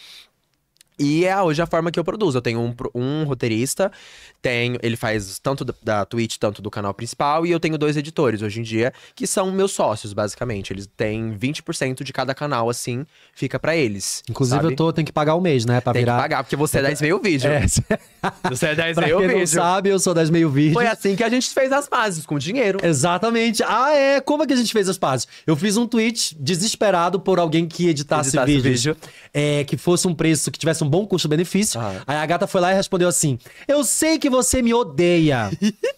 E é hoje a forma que eu produzo. Eu tenho um, um roteirista, tenho, ele faz tanto da, da Twitch, tanto do canal principal, e eu tenho dois editores hoje em dia, que são meus sócios, basicamente. Eles têm 20% de cada canal, assim, fica para eles. Inclusive, sabe? eu tô, tenho que pagar o um mês, né? Pra tem virar... que pagar, porque você é 10 meio vídeo. É. (laughs) Você é 10 meio vídeo. Quem não sabe, eu sou 10 meio vídeo. Foi assim que a gente fez as pazes, com dinheiro. Exatamente. Ah, é? Como é que a gente fez as pazes? Eu fiz um tweet desesperado por alguém que editasse, editasse vídeo. vídeo. É, que fosse um preço, que tivesse um bom custo-benefício. Ah. Aí a gata foi lá e respondeu assim: Eu sei que você me odeia.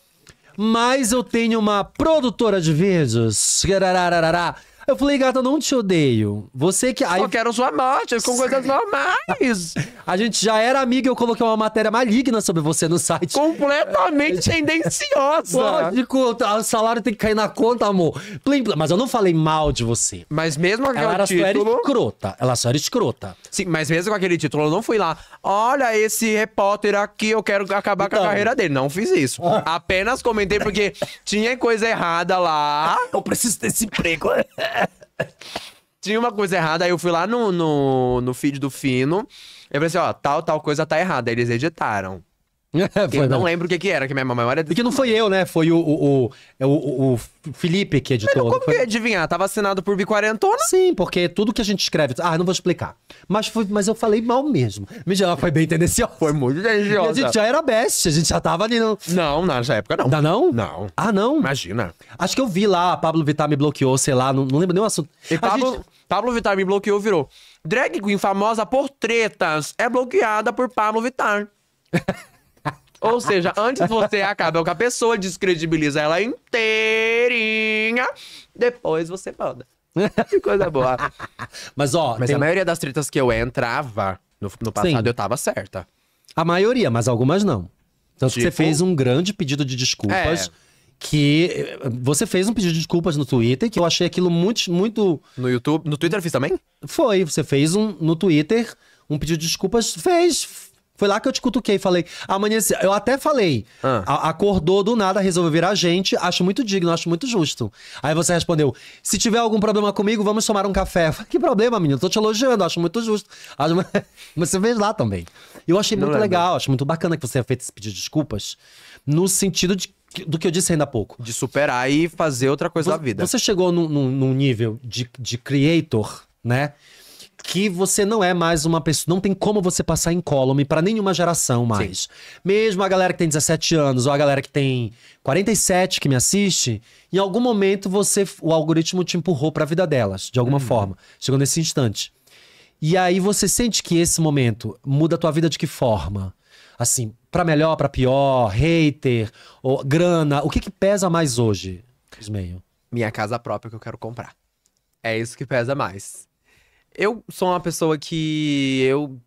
(laughs) mas eu tenho uma produtora de vídeos. Eu falei, gata, eu não te odeio. Você que. Aí... Só quero sua morte, com coisas normais. (laughs) A gente já era amiga e eu coloquei uma matéria maligna sobre você no site. Completamente (laughs) tendenciosa. Lógico, o salário tem que cair na conta, amor. Plim, plim. Mas eu não falei mal de você. Mas mesmo aquele ela era título. Ela só era escrota. Ela só era escrota. Sim, mas mesmo com aquele título, eu não fui lá. Olha esse repórter aqui, eu quero acabar então... com a então. carreira dele. Não fiz isso. Ah. Apenas comentei porque (laughs) tinha coisa errada lá. Eu preciso desse emprego tinha uma coisa errada, aí eu fui lá no, no, no feed do Fino. Eu falei assim, ó, tal, tal coisa tá errada. Aí eles editaram. É, eu não né? lembro o que, que era, que minha memória... E que não foi eu, né? Foi o, o, o, é o, o Felipe que editou. Mas como foi... que adivinhar? Tava assinado por Quarentona? Sim, porque tudo que a gente escreve... Ah, não vou explicar. Mas, foi, mas eu falei mal mesmo. Ela foi bem tendenciosa. Foi muito tendenciosa. E a gente já era best, a gente já tava ali no... Não, nessa época não. Não, não? Não. Ah, não? Imagina. Acho que eu vi lá, Pablo Vittar me bloqueou, sei lá, não, não lembro nenhum assunto. E Pablo, gente... Pablo Vittar me bloqueou, virou... Drag queen famosa por tretas é bloqueada por Pablo Vittar. (laughs) Ou seja, antes você acaba com a pessoa, descredibiliza ela inteirinha, depois você manda. Que coisa boa. Mas ó. Mas tem... a maioria das tretas que eu entrava no, no passado, Sim. eu tava certa. A maioria, mas algumas não. então tipo... que você tipo? fez um grande pedido de desculpas. É que você fez um pedido de desculpas no Twitter, que eu achei aquilo muito, muito. No YouTube, no Twitter eu fiz também? Foi, você fez um no Twitter um pedido de desculpas, fez, foi lá que eu te cutuquei, falei. Amanhã. Ah, eu até falei. Ah. acordou do nada, resolveu virar gente. Acho muito digno, acho muito justo. Aí você respondeu: se tiver algum problema comigo, vamos tomar um café. Falei, que problema, menino? Tô te elogiando, acho muito justo. (laughs) Mas você veio lá também. Eu achei muito legal, acho muito bacana que você tenha feito esse pedido de desculpas. No sentido de, do que eu disse ainda há pouco. De superar e fazer outra coisa você, da vida. Você chegou num, num, num nível de, de creator, né? que você não é mais uma pessoa, não tem como você passar incólume para nenhuma geração mais. Sim. Mesmo a galera que tem 17 anos ou a galera que tem 47 que me assiste, em algum momento você o algoritmo te empurrou para a vida delas, de alguma uhum. forma, chegou nesse instante. E aí você sente que esse momento muda a tua vida de que forma? Assim, para melhor, para pior, hater, ou grana, o que que pesa mais hoje, Ismeio? Minha casa própria que eu quero comprar. É isso que pesa mais. Eu sou uma pessoa que eu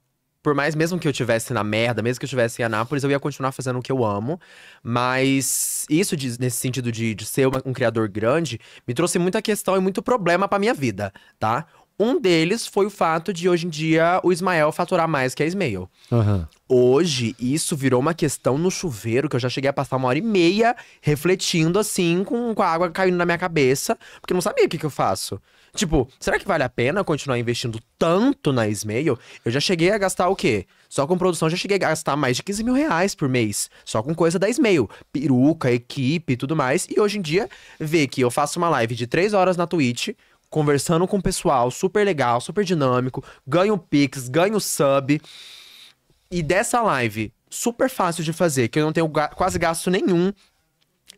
por mais mesmo que eu tivesse na merda, mesmo que eu tivesse em Anápolis, eu ia continuar fazendo o que eu amo. Mas isso, de, nesse sentido de, de ser uma, um criador grande, me trouxe muita questão e muito problema pra minha vida, tá? Um deles foi o fato de, hoje em dia, o Ismael faturar mais que a Ismael. Uhum. Hoje, isso virou uma questão no chuveiro, que eu já cheguei a passar uma hora e meia refletindo, assim, com, com a água caindo na minha cabeça, porque eu não sabia o que, que eu faço. Tipo, será que vale a pena continuar investindo tanto na Smail? Eu já cheguei a gastar o quê? Só com produção já cheguei a gastar mais de 15 mil reais por mês. Só com coisa da Smail. Peruca, equipe e tudo mais. E hoje em dia, ver que eu faço uma live de 3 horas na Twitch, conversando com o pessoal, super legal, super dinâmico, ganho Pix, ganho sub. E dessa live, super fácil de fazer, que eu não tenho quase gasto nenhum,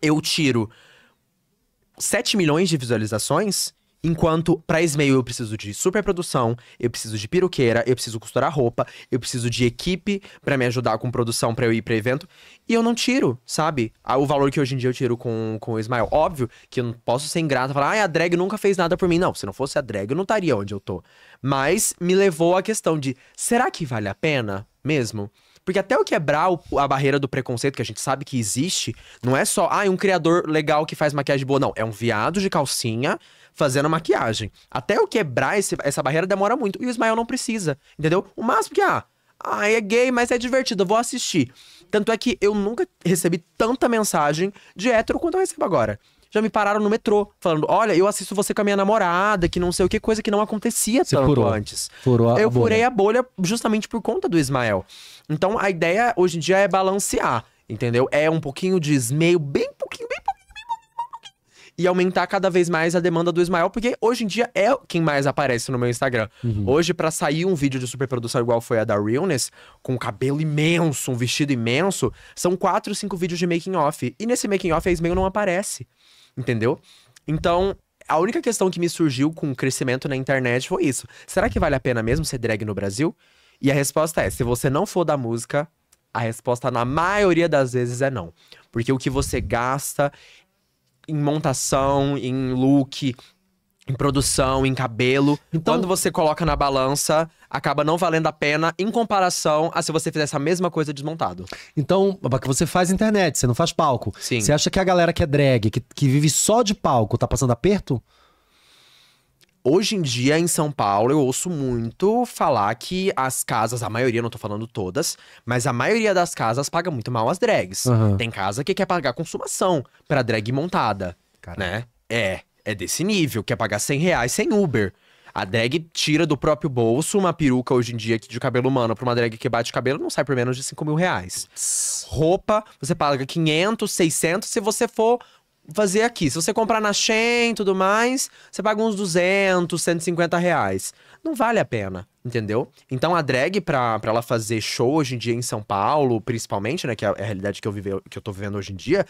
eu tiro 7 milhões de visualizações Enquanto para Ismail eu preciso de superprodução, eu preciso de peruqueira, eu preciso costurar roupa, eu preciso de equipe para me ajudar com produção para eu ir para evento. E eu não tiro, sabe? Ah, o valor que hoje em dia eu tiro com, com o Ismael. Óbvio que eu não posso ser ingrata e falar, ah, a drag nunca fez nada por mim. Não, se não fosse a drag eu não estaria onde eu tô. Mas me levou à questão de, será que vale a pena mesmo? Porque até eu quebrar o, a barreira do preconceito que a gente sabe que existe, não é só, ah, um criador legal que faz maquiagem boa, não. É um viado de calcinha fazendo maquiagem. Até eu quebrar esse, essa barreira demora muito. E o Ismael não precisa, entendeu? O máximo que, ah, ah, é gay, mas é divertido, eu vou assistir. Tanto é que eu nunca recebi tanta mensagem de hétero quanto eu recebo agora. Já me pararam no metrô, falando: olha, eu assisto você com a minha namorada, que não sei o que, coisa que não acontecia você tanto furou. antes. Furou a eu bolha. furei a bolha justamente por conta do Ismael. Então a ideia hoje em dia é balancear, entendeu? É um pouquinho de esmeio, bem pouquinho, bem e aumentar cada vez mais a demanda do Ismael, porque hoje em dia é quem mais aparece no meu Instagram. Uhum. Hoje, para sair um vídeo de superprodução igual foi a da Realness, com um cabelo imenso, um vestido imenso, são quatro, cinco vídeos de making off. E nesse making off a Ismael não aparece. Entendeu? Então, a única questão que me surgiu com o crescimento na internet foi isso. Será que vale a pena mesmo ser drag no Brasil? E a resposta é: se você não for da música, a resposta na maioria das vezes é não. Porque o que você gasta em montação, em look, em produção, em cabelo. Então... Quando você coloca na balança, acaba não valendo a pena em comparação a se você fizesse a mesma coisa desmontado. Então, é você faz internet, você não faz palco. Sim. Você acha que a galera que é drag, que, que vive só de palco, tá passando aperto? Hoje em dia, em São Paulo, eu ouço muito falar que as casas, a maioria, não tô falando todas, mas a maioria das casas paga muito mal as drags. Uhum. Tem casa que quer pagar consumação pra drag montada, Caraca. né? É, é desse nível, quer pagar 100 reais sem Uber. A drag tira do próprio bolso uma peruca hoje em dia de cabelo humano pra uma drag que bate cabelo, não sai por menos de 5 mil reais. Roupa, você paga 500, 600 se você for fazer aqui. Se você comprar na Shein e tudo mais, você paga uns 200, 150 reais. Não vale a pena entendeu? Então a drag, pra, pra ela fazer show hoje em dia em São Paulo, principalmente, né, que é, é a realidade que eu, vive, que eu tô vivendo hoje em dia,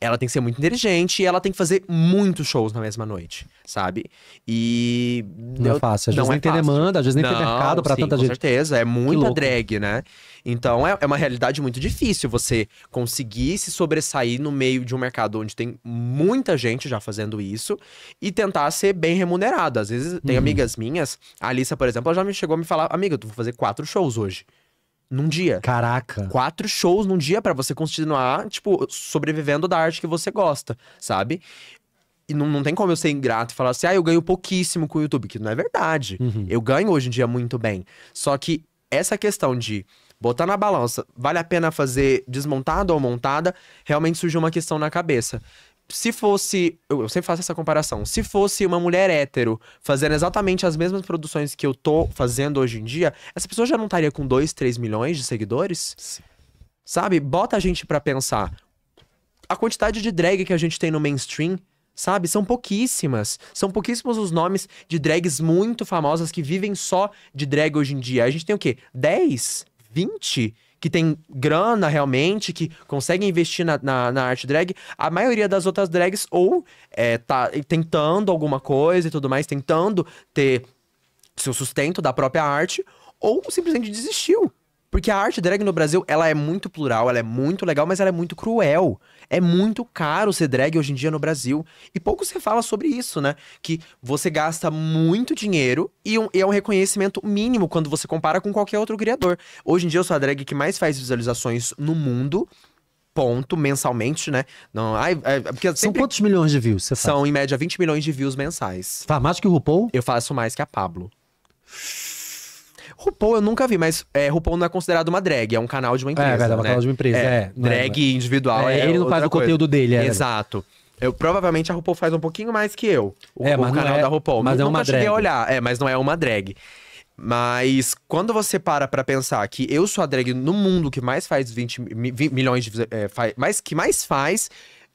ela tem que ser muito inteligente e ela tem que fazer muitos shows na mesma noite, sabe? E. Não é fácil, é às vezes nem tem demanda, às vezes nem não, tem mercado pra sim, tanta com gente. Com certeza, é muita drag, né? Então é, é uma realidade muito difícil você conseguir se sobressair no meio de um mercado onde tem muita gente já fazendo isso e tentar ser bem remunerado. Às vezes, tem uhum. amigas minhas, a Alissa, por exemplo, ela já me chegou me falar, amiga, tu vou fazer quatro shows hoje. Num dia. Caraca. Quatro shows num dia para você continuar, tipo, sobrevivendo da arte que você gosta, sabe? E não, não tem como eu ser ingrato e falar assim, ah, eu ganho pouquíssimo com o YouTube, que não é verdade. Uhum. Eu ganho hoje em dia muito bem. Só que essa questão de botar na balança, vale a pena fazer desmontada ou montada, realmente surgiu uma questão na cabeça se fosse. Eu sempre faço essa comparação. Se fosse uma mulher hétero fazendo exatamente as mesmas produções que eu tô fazendo hoje em dia, essa pessoa já não estaria com 2, 3 milhões de seguidores? Sim. Sabe? Bota a gente para pensar. A quantidade de drag que a gente tem no mainstream, sabe? São pouquíssimas. São pouquíssimos os nomes de drags muito famosas que vivem só de drag hoje em dia. A gente tem o quê? 10? 20? que tem grana realmente, que consegue investir na, na, na arte drag, a maioria das outras drags ou é, tá tentando alguma coisa e tudo mais, tentando ter seu sustento da própria arte, ou simplesmente desistiu. Porque a arte drag no Brasil, ela é muito plural, ela é muito legal, mas ela é muito cruel. É muito caro ser drag hoje em dia no Brasil. E pouco se fala sobre isso, né? Que você gasta muito dinheiro e, um, e é um reconhecimento mínimo quando você compara com qualquer outro criador. Hoje em dia eu sou a drag que mais faz visualizações no mundo ponto mensalmente, né? Não, ai, ai é porque São quantos milhões de views São, em média, 20 milhões de views mensais. Faz mais que o RuPaul? Eu faço mais que a Pablo. RuPaul eu nunca vi, mas é, RuPaul não é considerado uma drag, é um canal de uma é, empresa. É, velho, é um né? canal de uma empresa, é. é, é drag individual. É, ele não faz o coisa. conteúdo dele, é. Exato. Eu, provavelmente a RuPaul faz um pouquinho mais que eu. O, é, mas o canal é, da RuPaul. Mas eu é uma drag. olhar. É, mas não é uma drag. Mas quando você para pra pensar que eu sou a drag no mundo que mais faz 20 milhões de. É, faz, mais, que mais faz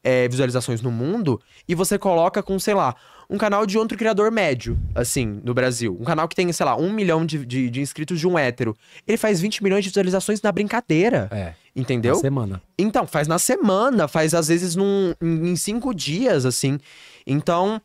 é, visualizações no mundo, e você coloca com, sei lá, um canal de outro criador médio, assim, no Brasil. Um canal que tem, sei lá, um milhão de, de, de inscritos de um hétero. Ele faz 20 milhões de visualizações na brincadeira. É. Entendeu? Na semana. Então, faz na semana, faz às vezes num, em cinco dias, assim. Então,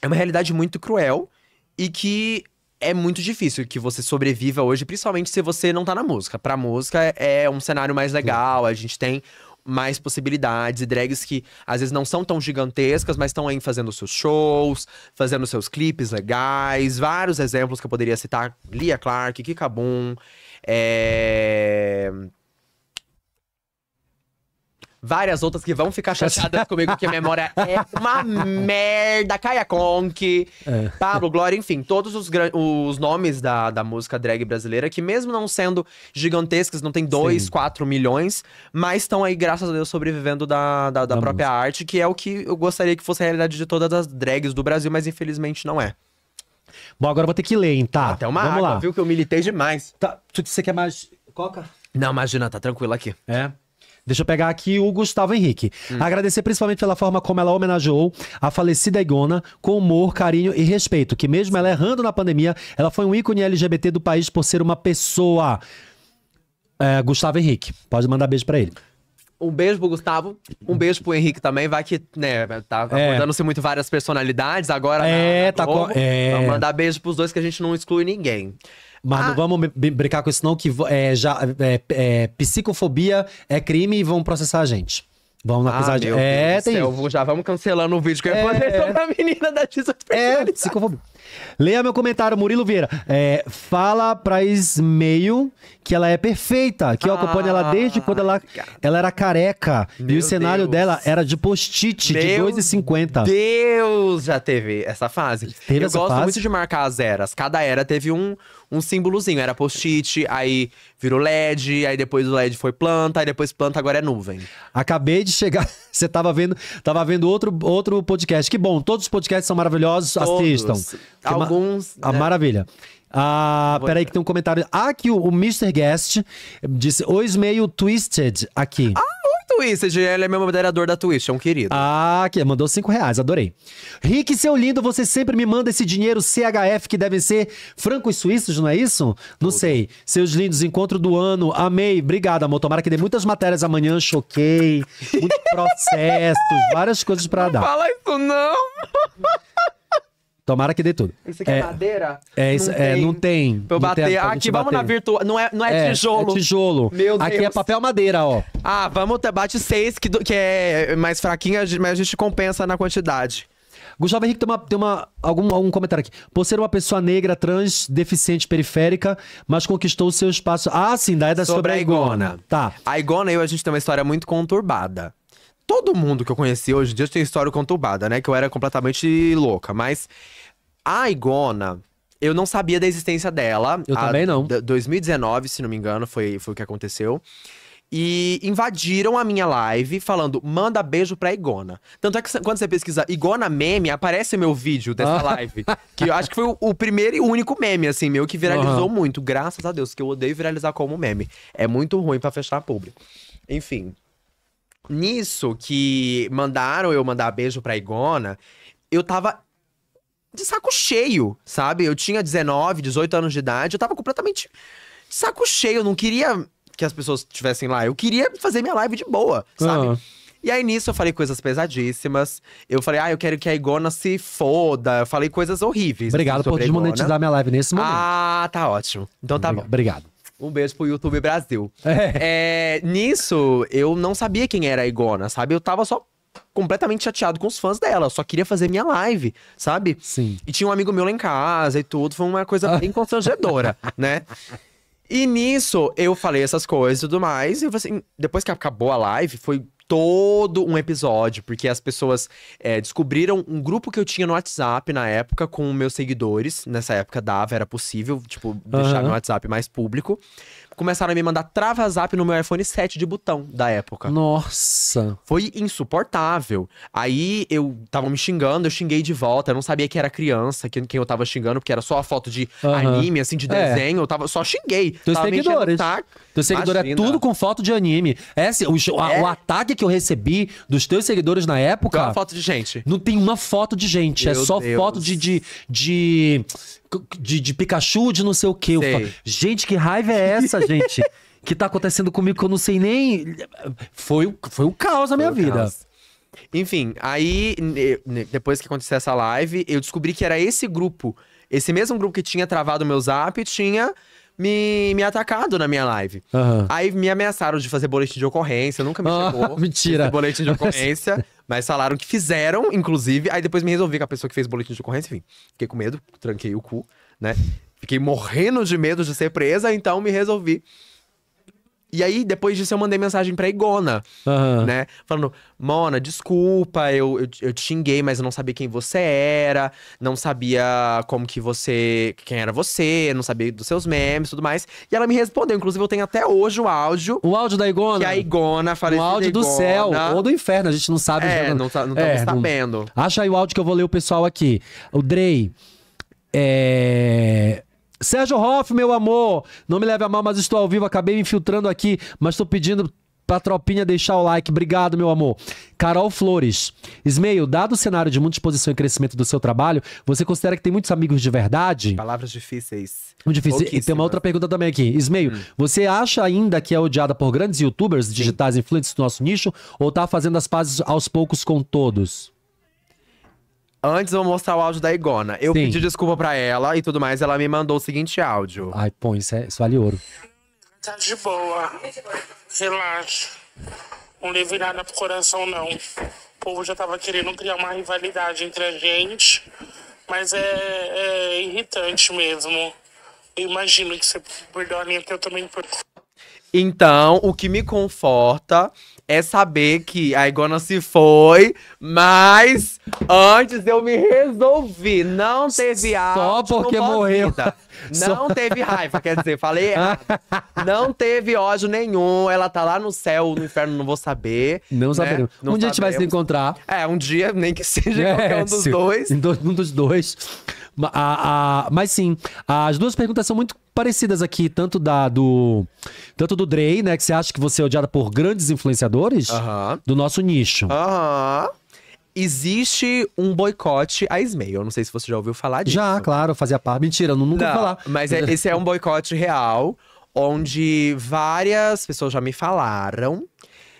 é uma realidade muito cruel e que é muito difícil que você sobreviva hoje, principalmente se você não tá na música. Pra música é, é um cenário mais legal, a gente tem mais possibilidades e drags que às vezes não são tão gigantescas, mas estão aí fazendo seus shows, fazendo seus clipes legais. Vários exemplos que eu poderia citar: Lia Clark, Kikabum, é. Eh, várias outras que vão ficar chateadas comigo, que a memória (laughs) é uma merda. Kaya Conk, é. Pablo Glória, enfim, todos os, os nomes da, da música drag brasileira, que mesmo não sendo gigantescas, não tem 2, 4 milhões, mas estão aí, graças a Deus, sobrevivendo da, da, da, da própria música. arte, que é o que eu gostaria que fosse a realidade de todas as drags do Brasil, mas infelizmente não é. Bom, agora eu vou ter que ler, hein, tá? Até uma Vamos água, lá. viu? Que eu militei demais. Tá, você quer mais coca? Não, imagina, tá tranquilo aqui. É? Deixa eu pegar aqui o Gustavo Henrique. Hum. Agradecer principalmente pela forma como ela homenageou a falecida Igona com humor, carinho e respeito, que mesmo ela errando na pandemia, ela foi um ícone LGBT do país por ser uma pessoa. É, Gustavo Henrique, pode mandar beijo para ele. Um beijo pro Gustavo, um beijo pro Henrique também, vai que, né, tá é. acordando se muito várias personalidades agora. É, na, na tá com... É. Vamos mandar beijo pros dois que a gente não exclui ninguém. Mas ah. não vamos brincar com isso, não, que é, já, é, é, psicofobia é crime e vão processar a gente. Vamos na ah, de... É, tem. Céu, já vamos cancelando o vídeo que eu ia é. fazer sobre a menina da x É, psicofobia. Leia meu comentário, Murilo Vieira. É, fala pra Ismail que ela é perfeita, que eu acompanho ela ah, desde quando ela, ela era careca. e o cenário Deus. dela era de post-it, de 2,50. Deus, já teve essa fase. Teve eu essa gosto fase? muito de marcar as eras. Cada era teve um, um símbolozinho. Era post-it, aí virou LED, aí depois o LED foi planta, aí depois planta agora é nuvem. Acabei de chegar, (laughs) você tava vendo, tava vendo outro, outro podcast. Que bom, todos os podcasts são maravilhosos, todos. assistam. É Alguns. A né? maravilha. Ah, peraí, que tem um comentário. Ah, aqui o, o Mr. Guest disse: hoje meio twisted aqui. Ah! Twisted, ele é meu moderador da Twitch, é um querido. Ah, aqui, mandou cinco reais, adorei. Rick, seu lindo, você sempre me manda esse dinheiro CHF que devem ser francos suíços, não é isso? Não Tudo. sei. Seus lindos, encontro do ano, amei. Obrigado, amor. Tomara que dê muitas matérias amanhã, choquei. Muitos (laughs) processos, várias coisas para dar. Não fala isso não! (laughs) Tomara que dê tudo. Isso aqui é, é madeira? É, isso, não, é, tem. não tem. Pra eu não bater. Tem, aqui, vamos bater. na virtual. Não é, não é, é tijolo. É tijolo. Meu Deus. Aqui é papel madeira, ó. Ah, vamos, bate seis, que, que é mais fraquinha, mas a gente compensa na quantidade. Gustavo Henrique tem, uma, tem uma, algum, algum comentário aqui. Por ser uma pessoa negra, trans, deficiente periférica, mas conquistou o seu espaço. Ah, sim, daí é da sobre, sobre a Igona. Tá. A Igona e eu, a gente tem uma história muito conturbada todo mundo que eu conheci hoje em dia tem história conturbada, né? Que eu era completamente louca. Mas a Igona, eu não sabia da existência dela. Eu a, também não. 2019, se não me engano, foi, foi o que aconteceu. E invadiram a minha live falando, manda beijo pra Igona. Tanto é que quando você pesquisa Igona meme, aparece meu vídeo dessa ah. live. Que eu acho que foi o, o, primeiro e único meme, assim, meu, que viralizou uhum. muito. Graças a Deus, que eu odeio viralizar como meme. É muito ruim para fechar público. Enfim. Nisso que mandaram eu mandar beijo pra Igona, eu tava de saco cheio, sabe? Eu tinha 19, 18 anos de idade, eu tava completamente de saco cheio, eu não queria que as pessoas estivessem lá, eu queria fazer minha live de boa, sabe? Ah. E aí nisso eu falei coisas pesadíssimas. Eu falei, ah, eu quero que a Igona se foda. Eu falei coisas horríveis. Assim, obrigado assim, por desmonetizar minha live nesse momento. Ah, tá ótimo. Então tá bom. Obrigado. Um beijo pro YouTube Brasil. (laughs) É. É, nisso, eu não sabia quem era a Igona, sabe? Eu tava só completamente chateado com os fãs dela. Só queria fazer minha live, sabe? Sim. E tinha um amigo meu lá em casa e tudo. Foi uma coisa bem (laughs) constrangedora, né? E nisso, eu falei essas coisas e tudo mais. E assim, depois que acabou a live, foi todo um episódio, porque as pessoas é, descobriram um grupo que eu tinha no WhatsApp na época com meus seguidores. Nessa época dava, era possível, tipo, deixar uhum. meu WhatsApp mais público começaram a me mandar trava-zap no meu iPhone 7 de botão da época. Nossa! Foi insuportável. Aí eu tava me xingando, eu xinguei de volta, eu não sabia que era criança, quem, quem eu tava xingando, porque era só a foto de anime, assim, de é. desenho, é. eu tava, só xinguei. Teus seguidores. Tá... seguidores é tudo com foto de anime. Esse, é, o, é. o ataque que eu recebi dos teus seguidores na época... Não foto de gente. Não tem uma foto de gente, é meu é só Deus. foto de, de, de de, de Pikachu, de não sei o quê. Falo, gente, que raiva é essa, (laughs) gente? que tá acontecendo comigo que eu não sei nem. Foi, foi o caos na minha vida. Caos. Enfim, aí, depois que aconteceu essa live, eu descobri que era esse grupo. Esse mesmo grupo que tinha travado meu zap, tinha me, me atacado na minha live. Uhum. Aí me ameaçaram de fazer boletim de ocorrência, nunca me ah, chegou. Oh, (laughs) mentira. Boletim de (laughs) ocorrência, mas falaram que fizeram, inclusive. Aí depois me resolvi com a pessoa que fez boletim de ocorrência, enfim. Fiquei com medo, tranquei o cu, né? Fiquei morrendo de medo de ser presa, então me resolvi e aí, depois disso, eu mandei mensagem pra Igona, uhum. né? Falando, Mona, desculpa, eu, eu, eu, te xinguei, mas eu não sabia quem você era, não sabia como que você. quem era você, não sabia dos seus memes e tudo mais. E ela me respondeu. Inclusive, eu tenho até hoje o áudio. O áudio da Igona? Que a Igona falei. O áudio Igona... do céu ou do inferno, a gente não sabe. É, já... não, tá, não tá é, estamos sabendo. Não... Acha aí o áudio que eu vou ler o pessoal aqui. O Drey. É Sérgio Hoff, meu amor, não me leve a mal, mas estou ao vivo, acabei me infiltrando aqui, mas estou pedindo pra tropinha deixar o like. Obrigado, meu amor. Carol Flores. Ismeio, dado o cenário de muita exposição e crescimento do seu trabalho, você considera que tem muitos amigos de verdade? Palavras difíceis. Muito difícil. E tem uma outra pergunta também aqui. Ismeio, hum. você acha ainda que é odiada por grandes youtubers digitais Sim. influentes do nosso nicho ou tá fazendo as pazes aos poucos com todos? Antes, vou mostrar o áudio da Igona. Eu Sim. pedi desculpa pra ela e tudo mais, ela me mandou o seguinte áudio. Ai, pô, isso, é, isso vale ouro. Tá de boa. Relaxa. Não levei nada pro coração, não. O povo já tava querendo criar uma rivalidade entre a gente, mas é, é irritante mesmo. Eu imagino que você perdoa a eu também perco. Então, o que me conforta é saber que a Igona se foi, mas antes eu me resolvi. Não teve Só porque morreu. Vida. Não teve raiva, quer dizer, falei errado. (laughs) Não teve ódio nenhum. Ela tá lá no céu, no inferno, não vou saber. Não né? saberemos. Não um dia a gente vai se encontrar. É, um dia, nem que seja é, qualquer um dos dois. Um dos dois. mas sim, as duas perguntas são muito parecidas aqui, tanto da do tanto do Dre, né, que você acha que você é odiada por grandes influenciadores uh -huh. do nosso nicho. Aham. Uh -huh. Existe um boicote à Smail. Eu não sei se você já ouviu falar disso. Já, claro, fazia parte. Mentira, não, nunca não, falar. Mas é, esse é um boicote real, onde várias pessoas já me falaram.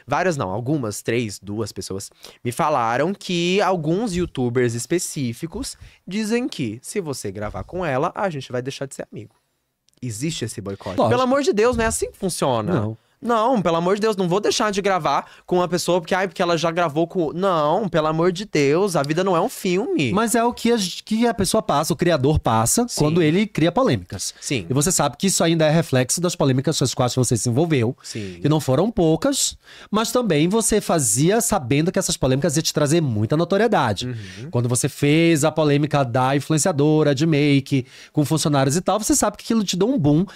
Várias não, algumas, três, duas pessoas me falaram que alguns youtubers específicos dizem que se você gravar com ela, a gente vai deixar de ser amigo existe esse boicote. Lógico. Pelo amor de Deus, não é assim que funciona. Não. Não, pelo amor de Deus, não vou deixar de gravar com uma pessoa porque, ai, porque ela já gravou com. Não, pelo amor de Deus, a vida não é um filme. Mas é o que a, que a pessoa passa, o criador passa, Sim. quando ele cria polêmicas. Sim. E você sabe que isso ainda é reflexo das polêmicas com as quais você se envolveu. Sim. Que não foram poucas, mas também você fazia sabendo que essas polêmicas iam te trazer muita notoriedade. Uhum. Quando você fez a polêmica da influenciadora, de make, com funcionários e tal, você sabe que aquilo te deu um boom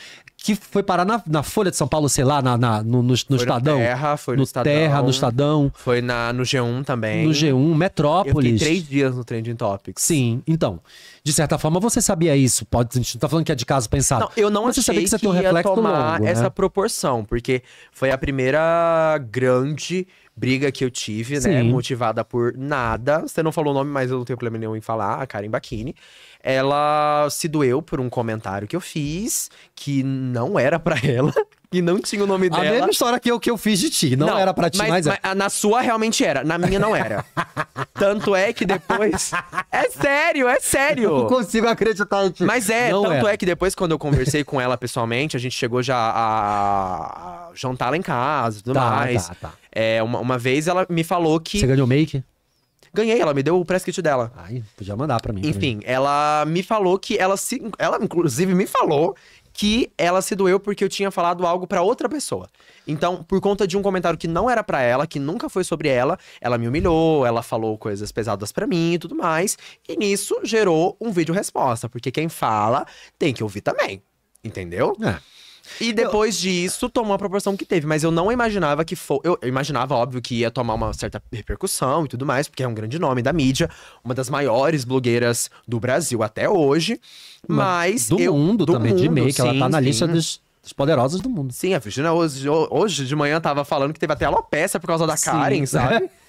que foi parar na, na, Folha de São Paulo, sei lá, na, na no, no, no foi Estadão. Na Terra, foi no, no Estadão. Terra, no Estadão. Foi na, no G1 também. No G1, Metrópolis. Eu três dias no Trending Topics. Sim, então. De certa forma, você sabia isso. Pode, a gente não tá falando que é de caso pensado. Não, eu não Mas achei você sabia que, você que um reflexo tomar longo, né? essa proporção, porque foi a primeira grande briga que eu tive, né, Sim. né? Motivada por nada. Você não falou o nome, mas eu não tenho problema nenhum em falar, a Karen Bacchini. Ela se doeu por um comentário que eu fiz, que não era para (laughs) ela e não tinha o nome a dela. A mesma história que eu, que eu fiz de ti. Não, não era pra ti, mas, mas, é. mas, na sua realmente era, na minha não era. (laughs) tanto é que depois. É sério, é sério. Eu não consigo acreditar em ti. Mas é, não tanto era. é que depois, quando eu conversei com ela pessoalmente, a gente chegou já a jantar lá em casa e tudo tá, tá mais. Tá, tá. É, uma, uma vez ela me falou que. Você ganhou make? Ganhei, ela me deu o press kit dela. Ai, podia mandar para mim. Enfim, pra mim. ela me falou que ela se. Ela, inclusive, me falou que ela se doeu porque eu tinha falado algo para outra pessoa. Então, por conta de um comentário que não era para ela, que nunca foi sobre ela, ela me humilhou, ela falou coisas pesadas para mim e tudo mais. E nisso gerou um vídeo resposta, porque quem fala tem que ouvir também. Entendeu? É. E depois eu... disso, tomou a proporção que teve. Mas eu não imaginava que fosse. Eu, eu imaginava, óbvio, que ia tomar uma certa repercussão e tudo mais, porque é um grande nome da mídia, uma das maiores blogueiras do Brasil até hoje. Mas. do eu, mundo do também, mundo, de meio, que sim, ela tá na sim. lista dos dos poderosos do mundo. Sim, a Virginia hoje, hoje de manhã tava falando que teve até alopecia por causa da Sim. Karen, sabe? (laughs)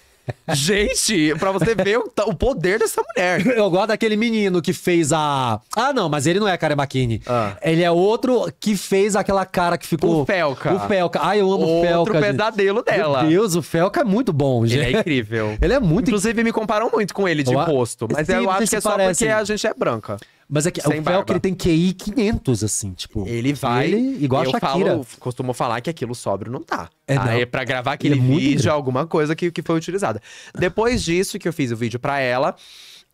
Gente, pra você ver o, o, poder dessa mulher. (laughs) Eu gosto daquele menino que fez a. Ah, não, mas ele não é a Karen McKinney. Ah. Ele é outro que fez aquela cara que ficou. O Felca. O Felca. Ai, eu amo o Felca. Outro pesadelo gente. dela. Meu Deus, o Felca é muito bom, gente. Ele é incrível. ele é muito Inclusive, me comparam muito com ele de rosto. Mas Sim, eu acho que é só parece. porque a gente é branca. Mas é que Sem o Felk, que ele tem QI 500, assim, tipo. Ele vai. Ele, igual eu a Shakira. Falo, costumo falar que aquilo sóbrio não tá. É, não. É pra gravar é aquele é vídeo, alguma coisa que, que foi utilizada. Depois disso, que eu fiz o vídeo pra ela.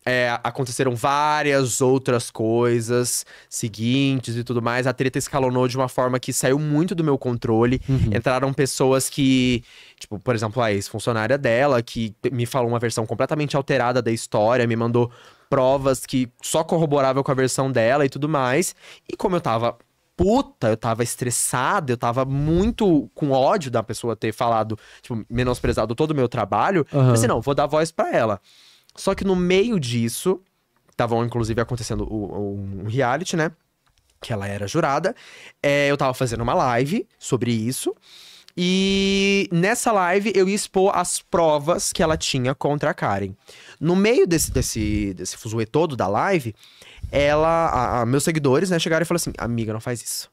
É, aconteceram várias outras coisas seguintes e tudo mais. A treta escalonou de uma forma que saiu muito do meu controle. Uhum. Entraram pessoas que, tipo, por exemplo, a ex-funcionária dela, que me falou uma versão completamente alterada da história, me mandou provas que só corroboravam com a versão dela e tudo mais. E como eu tava puta, eu tava estressada, eu tava muito com ódio da pessoa ter falado, tipo, menosprezado todo o meu trabalho. Uhum. Pensei, não, vou dar voz para ela. Só que no meio disso, estavam inclusive acontecendo um reality, né? Que ela era jurada. É, eu tava fazendo uma live sobre isso. E nessa live eu ia expor as provas que ela tinha contra a Karen. No meio desse, desse, desse fuzuê todo da live, ela. A, a, meus seguidores, né, chegaram e falaram assim: amiga, não faz isso.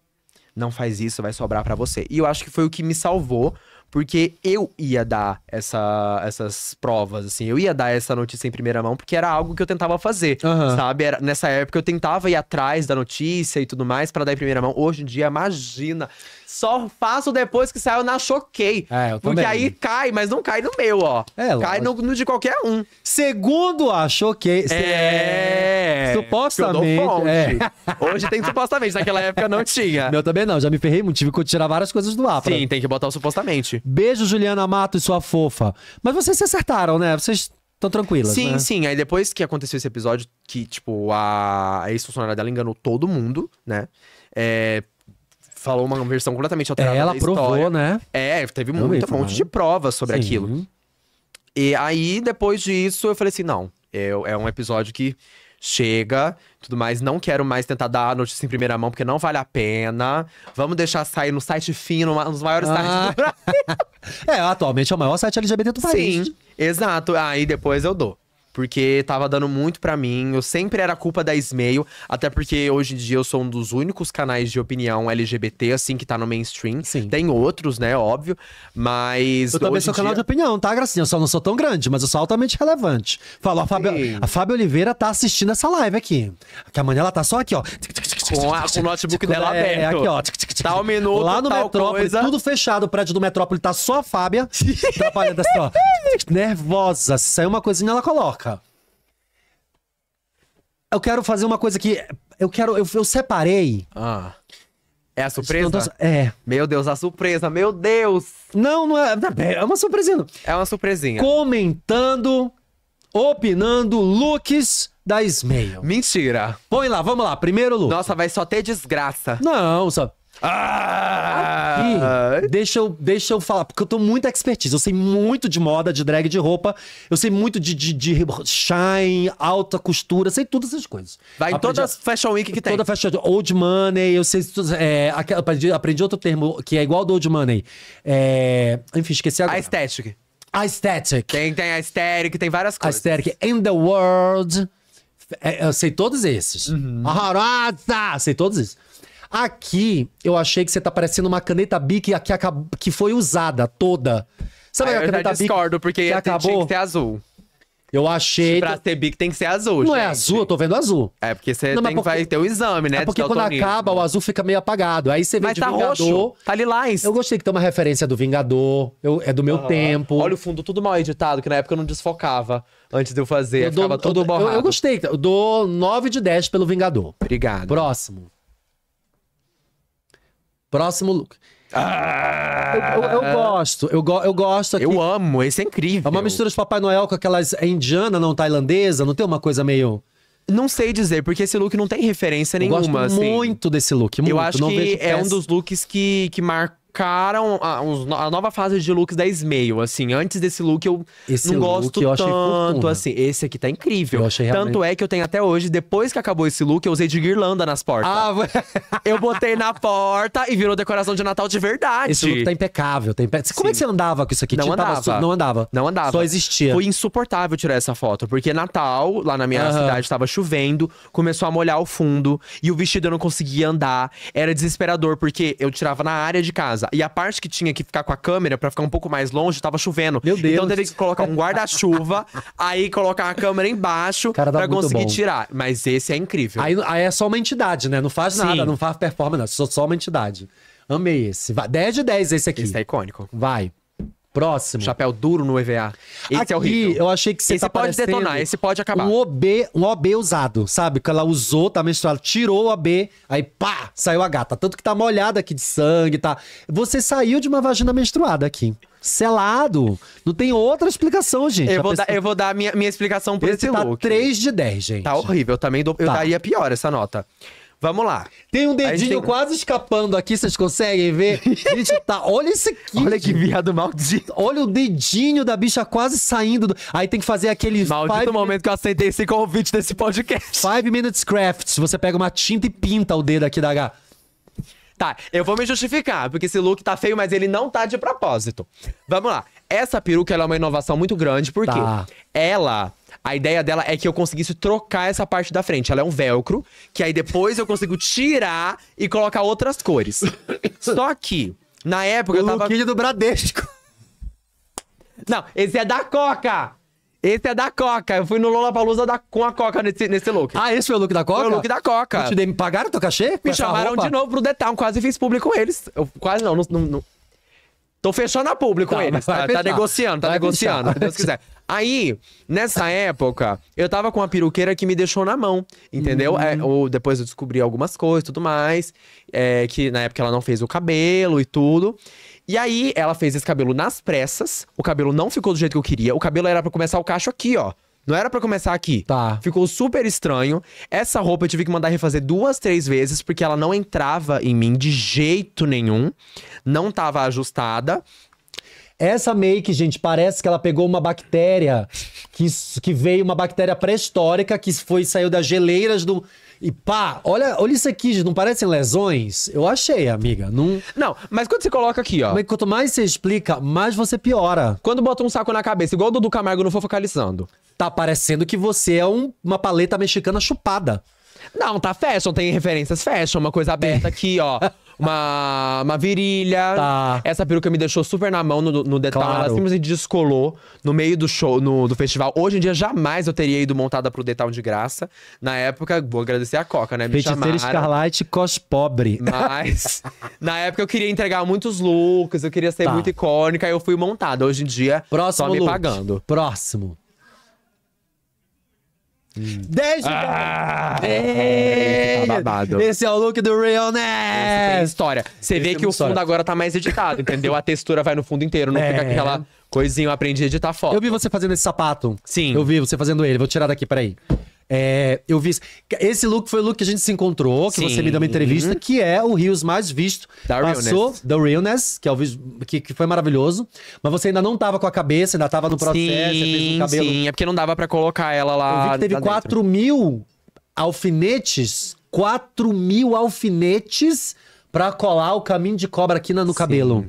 Não faz isso, vai sobrar para você. E eu acho que foi o que me salvou, porque eu ia dar essa, essas provas, assim, eu ia dar essa notícia em primeira mão, porque era algo que eu tentava fazer, uhum. sabe? Era, nessa época eu tentava ir atrás da notícia e tudo mais para dar em primeira mão. Hoje em dia, imagina, só faço depois que saiu na Choquei. É, eu também. Porque aí cai, mas não cai no meu, ó. É, cai no, no, de qualquer um. Segundo a Choquei... É... Supostamente... É. (laughs) Hoje tem supostamente, naquela época não tinha. Meu também não, já me ferrei muito, tive que tirar várias coisas do ar. Sim, tem que botar o supostamente. Beijo, Juliana Mato e sua fofa. Mas vocês se acertaram, né? Vocês estão tranquilas, Sim, né? sim. Aí depois que aconteceu esse episódio, que, tipo, a, a ex-funcionária dela enganou todo mundo, né? É, falou uma versão completamente alterada. É, ela provou, né? É, teve muito, um monte né? de provas sobre Sim. aquilo. E aí, depois disso, eu falei assim: não, eu, é, é um episódio que chega, tudo mais. Não quero mais tentar dar a notícia em primeira mão, porque não vale a pena. Vamos deixar sair no site fino, nos maiores ah. sites do (laughs) Brasil. é, atualmente é o maior site LGBT do país. Sim, exato. Aí depois eu dou porque tava dando muito para mim. Eu sempre era culpa da Ismail, até porque hoje em dia eu sou um dos únicos canais de opinião LGBT, assim, que tá no mainstream. Sim. Tem outros, né, óbvio, mas. Eu também sou dia... canal de opinião, tá, Gracinha? Eu só não sou tão grande, mas eu sou altamente relevante. Falou, a Fábio, a Fábio Oliveira tá assistindo essa live aqui. Que amanhã ela tá só aqui, ó com, a, com o notebook dela é, é aberto. É aqui, ó. Tal tá minuto, Lá no tá tal Metrópole, coisa. tudo fechado. O prédio do Metrópole tá só a Fábia (laughs) trabalhando assim, ó. Nervosa. Se sair uma coisinha, ela coloca. Eu quero fazer uma coisa que... Eu quero... Eu, eu separei... Ah... É a surpresa? Tô... É. Meu Deus, a surpresa, meu Deus! Não, não é. É, é uma surpresinha. É uma surpresinha. Comentando, opinando, looks da Ismail. Mentira. Põe lá, vamos lá. Primeiro, Lu. Nossa, vai só ter desgraça. Não, só. Ah! Aqui, deixa eu, deixa eu falar, porque eu tô muito expertise. Eu sei muito de moda, de drag, de roupa. Eu sei muito de, de, de shine, alta costura, sei todas essas coisas. Vai em todas as fashion week que tem. Toda fashion old money, eu sei... É, aprendi, aprendi outro termo que é igual do old money. É, enfim, esqueci agora. A estética. Aesthetic. Tem, tem aesthetic, tem várias coisas. Aesthetic. In the world... É, eu sei todos esses. Uhum. Sei todos esses. Aqui, eu achei que você tá parecendo uma caneta Bic que, que, que foi usada toda. Sabe ah, a caneta Bic? Eu discordo, porque que acabou? tinha que ter azul. Eu achei. Pra ser bic tem que ser azul, Não é gente. é azul, eu tô vendo azul. É porque você Não, tem- porque- vai ter o exame, né? É porque quando acaba, o azul fica meio apagado. Aí você vê Mas de tá Vingador. roxo. Tá lilás. Eu gostei que tem uma referência do Vingador. eu- é do meu tempo. Olha o fundo tudo mal editado, que na época eu não desfocava antes de eu fazer. Eu ficava tudo borrado. Eu, eu gostei. Eu dou 9 de 10 pelo Vingador. Obrigado. Próximo. Próximo look. Ah, eu, eu, eu, gosto, eu, go, eu gosto aqui. Eu amo, esse é incrível. É uma mistura de Papai Noel com aquelas é indiana, não tailandesa, não tem uma coisa meio. Não sei dizer, porque esse look não tem referência nenhuma. Eu gosto assim. muito desse look, muito. Eu acho não que é peça. um dos looks que, que marca cara, a, a, nova fase de looks 10 meio assim. Antes desse look eu esse não gosto eu tanto, fortuna. assim. Esse aqui tá incrível. Eu achei realmente... Tanto é que eu tenho até hoje, depois que acabou esse look, eu usei de guirlanda nas portas. Ah, (laughs) eu botei na porta e virou decoração de Natal de verdade. Esse look tá impecável, tá Como Sim. é que você andava com isso aqui? Não Tinha tipo, andava. Não andava. Não andava. Só existia. Foi insuportável tirar essa foto, porque Natal, lá na minha cidade, tava chovendo, começou a molhar o fundo, e o vestido eu não conseguia andar. Era desesperador, porque eu tirava na área de casa casa. E a parte que tinha que ficar com a câmera para ficar um pouco mais longe, tava chovendo. Meu então, Deus. Então teve que colocar um guarda-chuva, (laughs) aí colocar a câmera embaixo Cara, pra conseguir bom. tirar. Mas esse é incrível. Aí, aí, é só uma entidade, né? Não faz Sim. nada, não faz performance, só, só uma entidade. Amei esse. 10 de 10 esse aqui. Esse é icônico. Vai. Próximo. Chapéu duro no EVA. Esse é Aqui, é horrível. eu achei que você esse tá pode detonar, esse pode acabar. Um OB, um OB usado, sabe? Que ela usou, tá menstruada, tirou o OB, aí pá, saiu a gata. Tanto que tá molhada aqui de sangue, tá? Você saiu de uma vagina menstruada aqui. Selado. Não tem outra explicação, gente. Eu, vou, pessoa... dar, eu vou dar minha, minha explicação pra esse, esse tá 3 de 10, gente. Tá horrível. Eu também dou, tá. eu daria pior essa nota. Vamos lá. Tem um dedinho tem... quase escapando aqui, vocês conseguem ver? gente, tá. Olha esse aqui. (laughs) Olha que viado maldito. Olha o dedinho da bicha quase saindo. Do... Aí tem que fazer aquele. Maldito five... momento que eu aceitei esse convite desse podcast. Five Minutes Crafts. Você pega uma tinta e pinta o dedo aqui da H. Tá, eu vou me justificar, porque esse look tá feio, mas ele não tá de propósito. Vamos lá. Essa peruca é uma inovação muito grande, porque tá. ela a ideia dela é que eu conseguisse trocar essa parte da frente. Ela é um velcro, que aí depois eu consigo tirar e colocar outras cores. (laughs) Só que, na época o eu tava. O do Bradesco. Não, esse é da Coca! Esse é da Coca. Eu fui no Lola Palusa com a Coca nesse, nesse look. Ah, esse foi o look da Coca? Foi o look da Coca. Te dei, me pagaram teu cachê? Me chamaram roupa? de novo pro The Quase fiz público com eles. Eu, quase não, não, não, Tô fechando a público tá, com eles. Tá, tá, negociando, tá vai negociando. se Deus quiser. Aí, nessa época, eu tava com a peruqueira que me deixou na mão, entendeu? Uhum. É, hum. ou depois eu descobri algumas coisas tudo mais. É, que na época ela não fez o cabelo e tudo. E aí, ela fez esse cabelo nas pressas. O cabelo não ficou do jeito que eu queria. O cabelo era para começar o cacho aqui, ó. Não era para começar aqui. Tá. Ficou super estranho. Essa roupa eu tive que mandar refazer duas, três vezes, porque ela não entrava em mim de jeito nenhum. Não tava ajustada. Essa make, gente, parece que ela pegou uma bactéria, que, que veio uma bactéria pré-histórica que foi saiu das geleiras do e pá, olha, olha isso aqui, gente, não parecem lesões? Eu achei, amiga. Não... não, mas quando você coloca aqui, ó. Mas quanto mais você explica, mais você piora. Quando bota um saco na cabeça, igual o Dudu Camargo não foi focalizando. Tá parecendo que você é um, uma paleta mexicana chupada. Não, tá fashion, tem referências fashion, uma coisa aberta aqui, ó. (laughs) uma, uma virilha. Tá. Essa peruca me deixou super na mão no, no detalhe. Claro. Ela simplesmente descolou no meio do show, no, do festival. Hoje em dia, jamais eu teria ido montada pro detalhe de graça. Na época, vou agradecer a Coca, né? Me Feiticeira chamaram. Escarlate cos pobre. Mas, (laughs) na época, eu queria entregar muitos looks, eu queria ser tá. muito icônica. Aí eu fui montada. Hoje em dia, Próximo só me look. pagando. Próximo. 10 ah, é, tá Esse é o look do Realness! História. Você Esse vê é que o fundo agora tá mais editado, entendeu? A textura vai no fundo inteiro, não é. fica aquela coisinha. Eu aprendi a editar foto. Eu vi você fazendo esse sapato. Sim. Eu vi você fazendo ele. Vou tirar daqui, peraí. É, eu vi. Esse look foi o look que a gente se encontrou, que Sim. você me deu uma entrevista, uhum. que é o Rios mais visto. Da Passou Realness. The Realness, que, é o, que, que foi maravilhoso. Mas você ainda não tava com a cabeça, ainda tava no processo, sim, fez um cabelo. Sim, é porque não dava para colocar ela lá. Eu vi que teve 4 mil alfinetes. 4 mil alfinetes para colar o caminho de cobra aqui no sim. cabelo.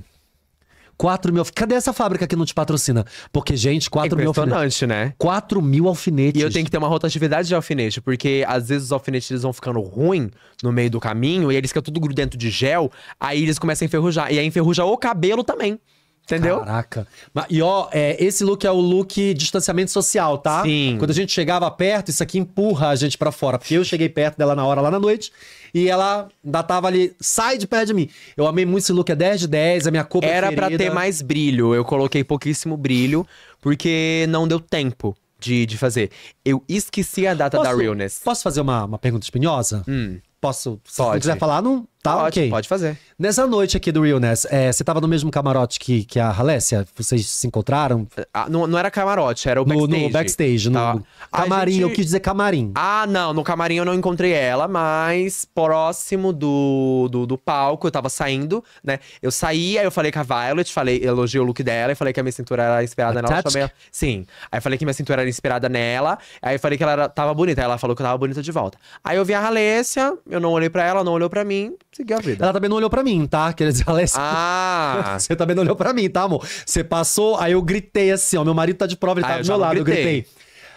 4 mil. Cadê essa fábrica que não te patrocina? Porque, gente, 4 mil alfinetes. né? 4 mil alfinetes. E eu tenho que ter uma rotatividade de alfinete, porque às vezes os alfinetes eles vão ficando ruim no meio do caminho, e eles ficam tudo grudento de gel, aí eles começam a enferrujar. E aí enferruja o cabelo também. Entendeu? Caraca. E ó, é, esse look é o look distanciamento social, tá? Sim. Quando a gente chegava perto, isso aqui empurra a gente para fora. Porque eu cheguei perto dela na hora lá na noite. E ela ainda tava ali, sai de perto de mim. Eu amei muito esse look, é 10 de 10, a minha cor Era para pra ter mais brilho, eu coloquei pouquíssimo brilho, porque não deu tempo de, de fazer. Eu esqueci a data posso, da Realness. Posso fazer uma, uma pergunta espinhosa? Hum, posso, se Pode. quiser falar, não, Tá pode, ok. Pode fazer. Nessa noite aqui do Realness, é, você tava no mesmo camarote que, que a Halécia? Vocês se encontraram? Ah, não, não era camarote, era o backstage. No, backstage, tá. no camarim, gente... eu quis dizer camarim. Ah, não, no camarim eu não encontrei ela, mas próximo do, do, do, palco, eu tava saindo, né? Eu saí, aí eu falei com a Violet, falei, elogiei o look dela, e falei que a minha cintura era inspirada a nela. Chamei... Sim. Aí falei que minha cintura era inspirada nela, aí falei que ela era, tava bonita, aí ela falou que eu tava bonita de volta. Aí eu vi a Halécia, eu não olhei pra ela, não olhou pra mim seguir a vida. Ela também não olhou pra mim, tá? Quer dizer, ela é... Ah! (laughs) Você também não olhou pra mim, tá, amor? Você passou, aí eu gritei assim, ó. Meu marido tá de prova, ele tá ah, tá do meu lado. Gritei. Eu gritei.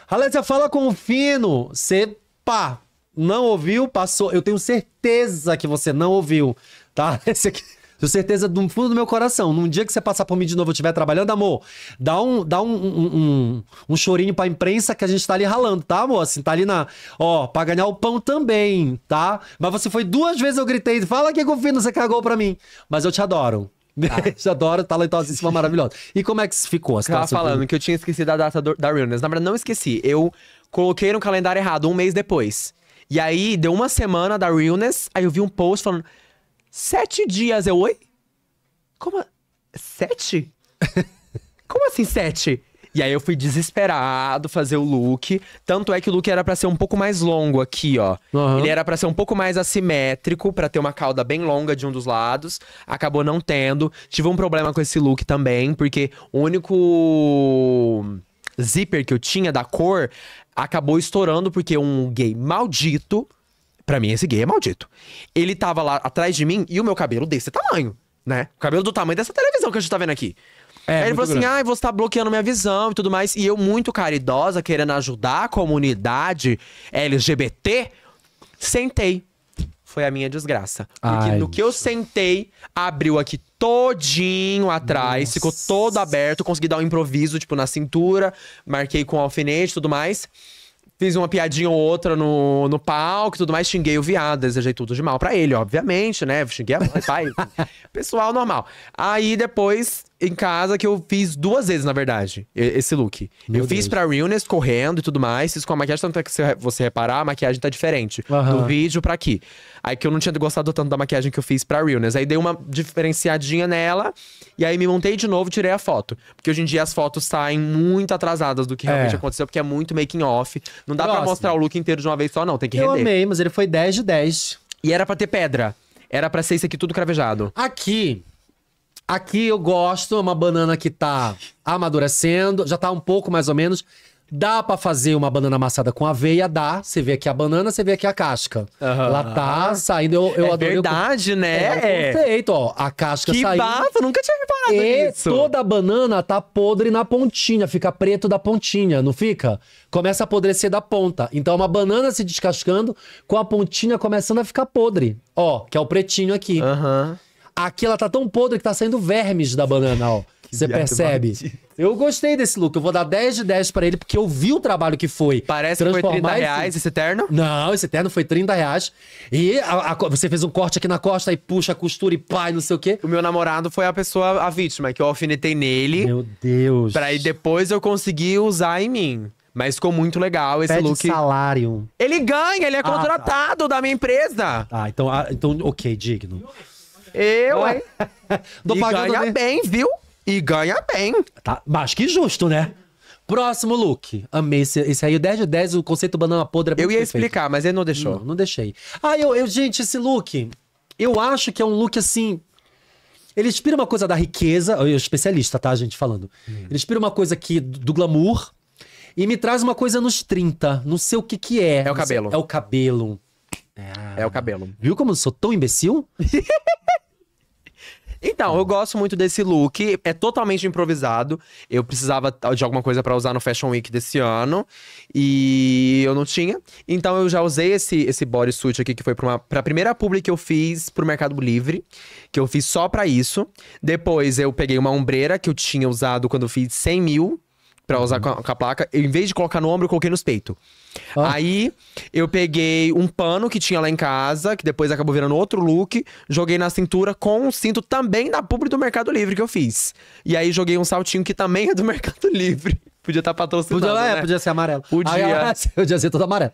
Alésia, fala com o Fino. Você, pá, não ouviu, passou. Eu tenho certeza que você não ouviu, tá? (laughs) Esse aqui. Tenho certeza do fundo do meu coração. Num dia que você passar por mim de novo eu estiver trabalhando, amor, dá um, dá um, um, um, um chorinho pra imprensa que a gente tá ali ralando, tá, amor? Assim, tá ali na. Ó, pra ganhar o pão também, tá? Mas você foi duas vezes eu gritei, fala que confino, você cagou pra mim. Mas eu te adoro. Ah. (laughs) (laughs) Te adoro, talentosíssima, maravilhosa. E como é que ficou as Tava falando que eu tinha esquecido a data do, da Realness. Na verdade, não esqueci. Eu coloquei no calendário errado, um mês depois. E aí, deu uma semana da Realness, aí eu vi um post falando. Sete dias. Eu, oi? Como? Sete? (laughs) Como assim sete? E aí eu fui desesperado fazer o look. Tanto é que o look era para ser um pouco mais longo aqui, ó. Uhum. Ele era para ser um pouco mais assimétrico, para ter uma cauda bem longa de um dos lados. Acabou não tendo. Tive um problema com esse look também, porque o único zíper que eu tinha da cor acabou estourando porque um gay maldito Pra mim, esse gay é maldito. Ele tava lá atrás de mim e o meu cabelo desse tamanho, né? O cabelo do tamanho dessa televisão que a gente tá vendo aqui. É, Aí ele falou assim: ah, você tá bloqueando minha visão e tudo mais. E eu, muito caridosa, querendo ajudar a comunidade LGBT, sentei. Foi a minha desgraça. Porque ai, no que eu sentei, abriu aqui todinho atrás, Nossa. ficou todo aberto, consegui dar um improviso, tipo, na cintura, marquei com alfinete e tudo mais. Fiz uma piadinha ou outra no, no palco e tudo mais, xinguei o viado, desejei tudo de mal para ele, obviamente, né? Xinguei a mãe, pai, (laughs) pessoal normal. Aí depois em casa que eu fiz duas vezes, na verdade, esse look. Meu eu Deus. fiz pra Realness correndo e tudo mais, fiz com a maquiagem, tanto é que se você reparar, a maquiagem tá diferente uhum. do vídeo pra aqui. Aí que eu não tinha gostado tanto da maquiagem que eu fiz pra Realness. Aí dei uma diferenciadinha nela, e aí me montei de novo tirei a foto. Porque hoje em dia as fotos saem muito atrasadas do que realmente é. aconteceu, porque é muito making off. Não dá para pra mostrar o look inteiro de uma vez só, não, tem que render. Eu amei, mas ele foi 10 de 10. E era pra ter pedra. Era pra ser isso aqui tudo cravejado. Aqui, Aqui eu gosto, é uma banana que tá amadurecendo, já tá um pouco mais ou menos. Dá para fazer uma banana amassada com aveia? Dá. Você vê aqui a banana, você vê aqui a casca. Uhum. Ela tá saindo. Eu, eu é adorei verdade, né? É, é, perfeito, ó. A casca que saindo. Que bafo, nunca tinha reparado e toda a banana tá podre na pontinha. Fica preto da pontinha, não fica? Começa a apodrecer da ponta. Então, uma banana se descascando, com a pontinha começando a ficar podre. Ó, que é o pretinho aqui. Aham. Uhum. Aqui ela tá tão podre que tá saindo vermes da banana, ó. Você percebe? Eu gostei desse look. Eu vou dar 10 de 10 pra ele, porque eu vi o trabalho que foi. Parece que foi 30 reais esse... esse terno? Não, esse terno foi 30 reais. E a, a, você fez um corte aqui na costa e puxa a costura e pai, não sei o quê. O meu namorado foi a pessoa, a vítima, que eu alfinetei nele. Meu Deus. Pra aí depois eu consegui usar em mim. Mas ficou muito legal esse Pede look. salário. Ele ganha, ele é contratado ah, tá. da minha empresa. Tá, então, ah, então, então ok, digno. Eu, hein? (laughs) e ganha bem, viu? E ganha bem. Tá, mas que justo, né? Próximo look. Amei esse, esse aí, o 10 de 10, o conceito banana podre. É eu ia perfeito. explicar, mas ele não deixou. Não, não deixei. Ah, eu, eu, gente, esse look, eu acho que é um look assim. Ele inspira uma coisa da riqueza, eu especialista, tá, gente, falando. Hum. Ele inspira uma coisa aqui do glamour e me traz uma coisa nos 30. Não sei o que que é. É o cabelo. Sei, é o cabelo. é o cabelo. Viu como eu sou tão imbecil? (laughs) Então, eu gosto muito desse look. É totalmente improvisado. Eu precisava de alguma coisa para usar no Fashion Week desse ano. E eu não tinha. Então, eu já usei esse, esse bodysuit aqui, que foi pra, uma, pra primeira publi que eu fiz pro Mercado Livre. Que eu fiz só para isso. Depois, eu peguei uma ombreira que eu tinha usado quando eu fiz 100 mil. Pra usar uhum. com a, com a placa. Eu, em vez de colocar no ombro, eu coloquei nos peitos. Ah. Aí eu peguei um pano que tinha lá em casa, que depois acabou virando outro look, joguei na cintura com um cinto também da publi do Mercado Livre que eu fiz. E aí joguei um saltinho que também é do (laughs) Mercado Livre. Podia estar tá patrocinado. Podia, é, né? é, podia ser amarelo. Podia. Aí, ah, (laughs) podia ser todo amarelo.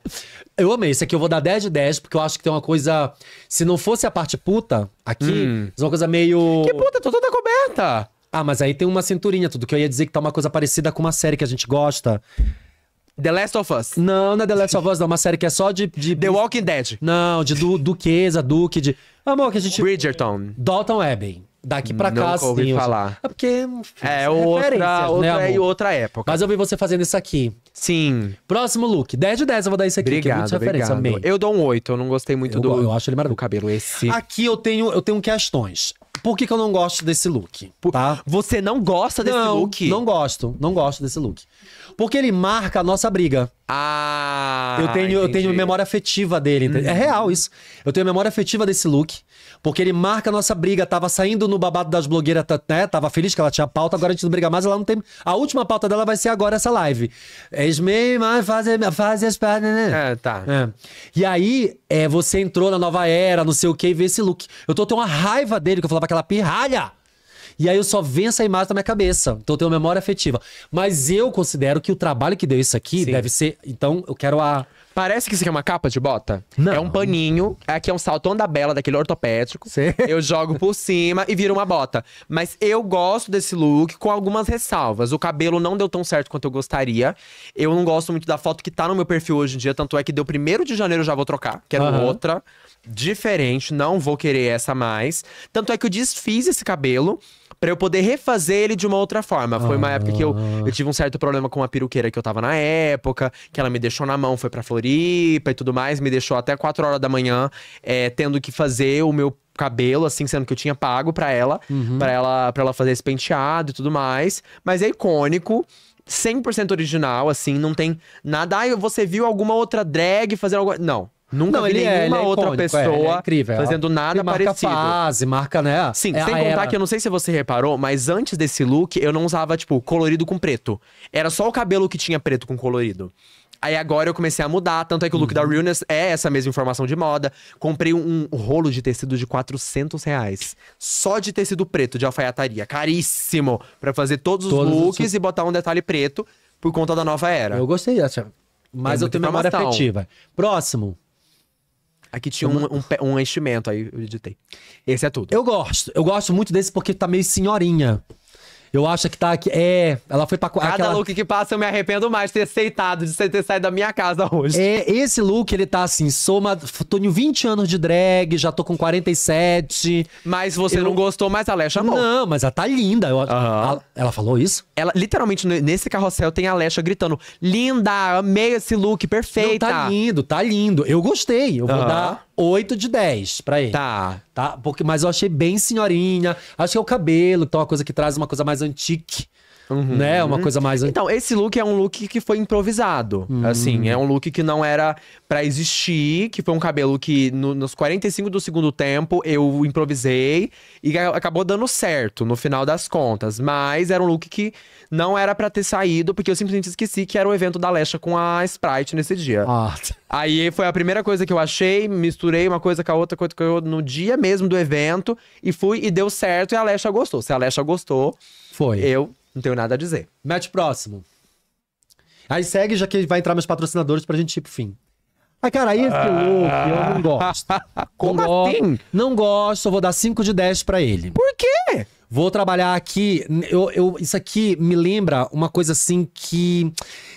Eu amei. Isso aqui eu vou dar 10 de 10, porque eu acho que tem uma coisa. Se não fosse a parte puta aqui, hum. É uma coisa meio. Que puta, tô toda coberta! Ah, mas aí tem uma cinturinha, tudo que eu ia dizer que tá uma coisa parecida com uma série que a gente gosta. The Last of Us. Não, não é The Last of Us, não. É uma série que é só de. de... The Walking Dead. Não, de du duquesa, duque, de. Amor, que a gente. Bridgerton. Dalton Eben. Daqui pra cá, sim. ouvi assim, falar. É porque. É, é outra, né, outra é outra época. Mas eu vi você fazendo isso aqui. Sim. Próximo look. 10 de 10 eu vou dar isso aqui. Obrigado, que é obrigado. Amei. Eu dou um 8. Eu não gostei muito eu, do... Eu acho ele maravilhoso. O cabelo esse. Aqui eu tenho, eu tenho questões por que, que eu não gosto desse look? Tá? Você não gosta desse não, look? Não gosto, não gosto desse look. Porque ele marca a nossa briga. Ah. Eu tenho, eu tenho memória afetiva dele. É real isso. Eu tenho memória afetiva desse look. Porque ele marca a nossa briga. Tava saindo no babado das blogueiras, né? Tava feliz que ela tinha pauta, agora a gente não briga mais, ela não tem. A última pauta dela vai ser agora essa live. Esmei, mas faz, faz as pernas, né? É, tá. É. E aí, é, você entrou na nova era, não sei o que, e vê esse look. Eu tô tendo uma raiva dele, que eu falava aquela pirralha! E aí eu só venço essa imagem na minha cabeça. Então eu tenho memória afetiva. Mas eu considero que o trabalho que deu isso aqui Sim. deve ser. Então eu quero a. Parece que isso aqui é uma capa de bota. Não. É um paninho. Aqui é um saltão da Bela, daquele ortopédico. Sim. Eu jogo por cima e viro uma bota. Mas eu gosto desse look com algumas ressalvas. O cabelo não deu tão certo quanto eu gostaria. Eu não gosto muito da foto que tá no meu perfil hoje em dia. Tanto é que deu primeiro de janeiro, eu já vou trocar. Quero uhum. outra. Diferente, não vou querer essa mais. Tanto é que eu desfiz esse cabelo para eu poder refazer ele de uma outra forma. Foi ah. uma época que eu, ah. eu tive um certo problema com a peruqueira que eu tava na época, que ela me deixou na mão, foi pra Floripa e tudo mais, me deixou até 4 horas da manhã, é, tendo que fazer o meu cabelo, assim, sendo que eu tinha pago para ela, uhum. para ela, pra ela fazer esse penteado e tudo mais. Mas é icônico. 100% original, assim, não tem nada. Ah, você viu alguma outra drag fazendo alguma. Não, Nunca não, vi ele nenhuma é, ele é outra icônico, é, pessoa é, é incrível, é fazendo nada marca parecido. Marca fase, marca, né? Sim, é sem contar era. que eu não sei se você reparou, mas antes desse look, eu não usava, tipo, colorido com preto. Era só o cabelo que tinha preto com colorido. Aí agora eu comecei a mudar, tanto é que o look uhum. da Realness é essa mesma informação de moda. Comprei um, um rolo de tecido de 400 reais. Só de tecido preto, de alfaiataria. Caríssimo! para fazer todos, todos os looks os... e botar um detalhe preto por conta da nova era. Eu gostei dessa. Mas Tem eu tenho memória afetiva. Próximo. Aqui tinha um, um, um, enchimento, aí eu editei. Esse é tudo. Eu gosto. Eu gosto muito desse porque tá meio senhorinha. Eu acho que tá aqui. É, ela foi pra. Cada aquela... look que passa, eu me arrependo mais de ter aceitado, de ter saído da minha casa hoje. É, esse look, ele tá assim, soma. Tô em 20 anos de drag, já tô com 47. Mas você eu... não gostou, mais a Leia Não, mas ela tá linda. Eu... Uhum. Ela... ela falou isso? Ela, literalmente, nesse carrossel tem a Lesha gritando: Linda, amei esse look, perfeita. Não, tá lindo, tá lindo. Eu gostei. Eu vou uhum. dar 8 de 10 pra ele. Tá. Tá? Porque, mas eu achei bem senhorinha. Acho que é o cabelo, então é uma coisa que traz uma coisa mais antique uhum. né? Uma uhum. coisa mais. Então, esse look é um look que foi improvisado. Uhum. Assim, é um look que não era para existir, que foi um cabelo que no, nos 45 do segundo tempo eu improvisei e acabou dando certo no final das contas. Mas era um look que não era para ter saído, porque eu simplesmente esqueci que era o evento da Lesha com a Sprite nesse dia. Ah. Aí foi a primeira coisa que eu achei, misturei uma coisa com a outra coisa que eu no dia mesmo do evento e fui e deu certo e a Lesha gostou. Se a Lesha gostou, foi. Eu não tenho nada a dizer. Match próximo. Aí segue, já que vai entrar meus patrocinadores pra gente ir pro fim. Ah, cara, esse ah. look eu não gosto. (laughs) Como não assim? Go não gosto, eu vou dar 5 de 10 pra ele. Por quê? Vou trabalhar aqui. Eu, eu, isso aqui me lembra uma coisa assim que.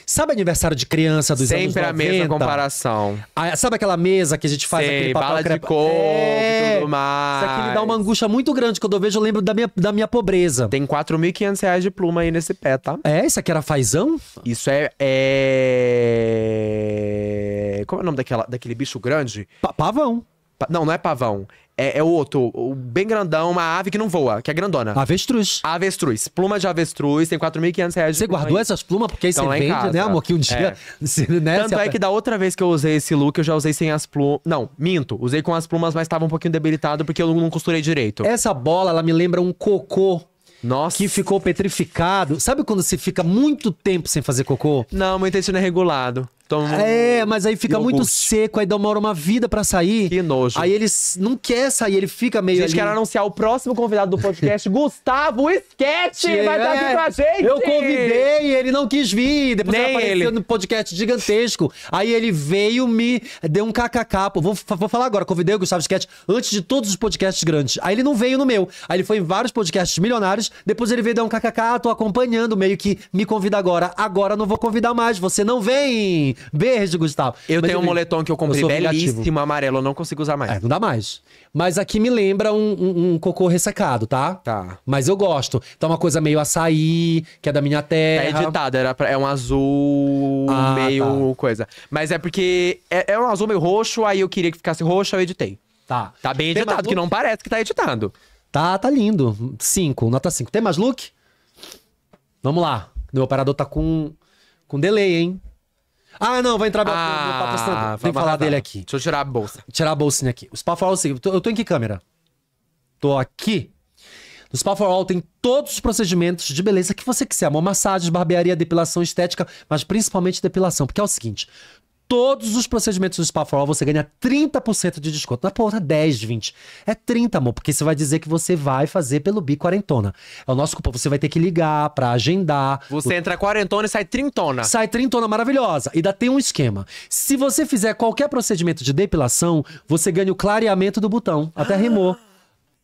Sabe aniversário de criança dos Sempre anos 90? Sempre a mesma comparação. A, sabe aquela mesa que a gente faz Sei, aquele papel bala de coco, é, tudo mais. Isso aqui me dá uma angústia muito grande quando eu vejo, eu lembro da minha, da minha pobreza. Tem 4.500 reais de pluma aí nesse pé, tá? É? Isso aqui era fazão? Isso é... é... Como é o nome daquela, daquele bicho grande? Pa pavão. Não, não é pavão. É, é outro, o bem grandão, uma ave que não voa, que é grandona. Avestruz. Avestruz. Pluma de avestruz, tem 4.500 reais. Você guardou essas plumas? Porque aí você vende, né, amor? Que um dia... É. Se, né, Tanto se... é que da outra vez que eu usei esse look, eu já usei sem as plumas... Não, minto. Usei com as plumas, mas tava um pouquinho debilitado porque eu não costurei direito. Essa bola, ela me lembra um cocô nossa. Que ficou petrificado. Sabe quando você fica muito tempo sem fazer cocô? Não, meu intestino é regulado. Então, é, mas aí fica muito seco, aí demora uma vida para sair. Que nojo. Aí ele não quer sair, ele fica meio. Gente, quer anunciar o próximo convidado do podcast, (laughs) Gustavo Sketch! vai estar aqui é. com a gente! Eu convidei, ele não quis vir. Depois Nem ele apareceu ele. no podcast gigantesco. Aí ele veio, me deu um kkk. Pô, vou, vou falar agora, convidei o Gustavo Sketch antes de todos os podcasts grandes. Aí ele não veio no meu. Aí ele foi em vários podcasts milionários. Depois ele veio dar um kkk, tô acompanhando, meio que me convida agora. Agora não vou convidar mais, você não vem! Beijo, Gustavo. Eu Mas tenho um moletom que eu comprei eu belíssimo, amarelo. Eu não consigo usar mais. É, não dá mais. Mas aqui me lembra um, um, um, cocô ressecado, tá? Tá. Mas eu gosto. Tá uma coisa meio açaí, que é da minha terra. Tá editado. Era pra, é um azul ah, meio tá. coisa. Mas é porque é, é um azul meio roxo. Aí eu queria que ficasse roxo, eu editei. Tá. Tá bem editado, mais... que não parece que tá editado. Tá, tá lindo. Cinco, nota cinco. Tem mais look? Vamos lá. Meu operador tá com, com delay, hein? Ah, não, vai entrar meu, ah, meu patrocinador. Tem que falar dele aqui. Deixa eu tirar a bolsa. Tirar a bolsinha aqui. O Spa for All, eu tô, eu tô em que câmera? Tô aqui. No Spa for All tem todos os procedimentos de beleza que você quiser. Amor, massagem, barbearia, depilação estética, mas principalmente depilação. Porque é o seguinte, todos os procedimentos do Spa for All, você ganha 30% de desconto. Na porra, 10, 20. É 30, amor, porque você vai dizer que você vai fazer pelo Bi Quarentona. É o nosso cupom, você vai ter que ligar pra agendar. Você o... entra quarentona e sai trintona. Sai trintona maravilhosa. E ainda tem um esquema. Se você fizer qualquer procedimento de depilação, você ganha o clareamento do botão. Até rimou. Ah.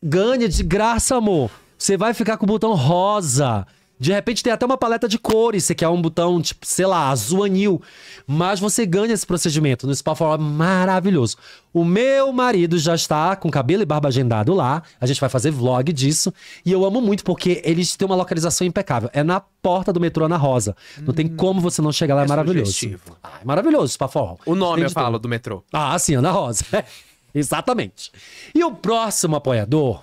Ganha de graça, amor. Você vai ficar com o botão rosa. De repente tem até uma paleta de cores, você quer um botão, tipo, sei lá, azul anil. Mas você ganha esse procedimento no Spa for All, maravilhoso. O meu marido já está com cabelo e barba agendado lá. A gente vai fazer vlog disso. E eu amo muito porque eles têm uma localização impecável. É na porta do metrô Ana Rosa. Hum. Não tem hum. como você não chegar lá, é, é maravilhoso. Ah, é maravilhoso Spa for All. O nome eu falo tudo. do metrô. Ah, sim, Ana é Rosa. (laughs) Exatamente. E o próximo apoiador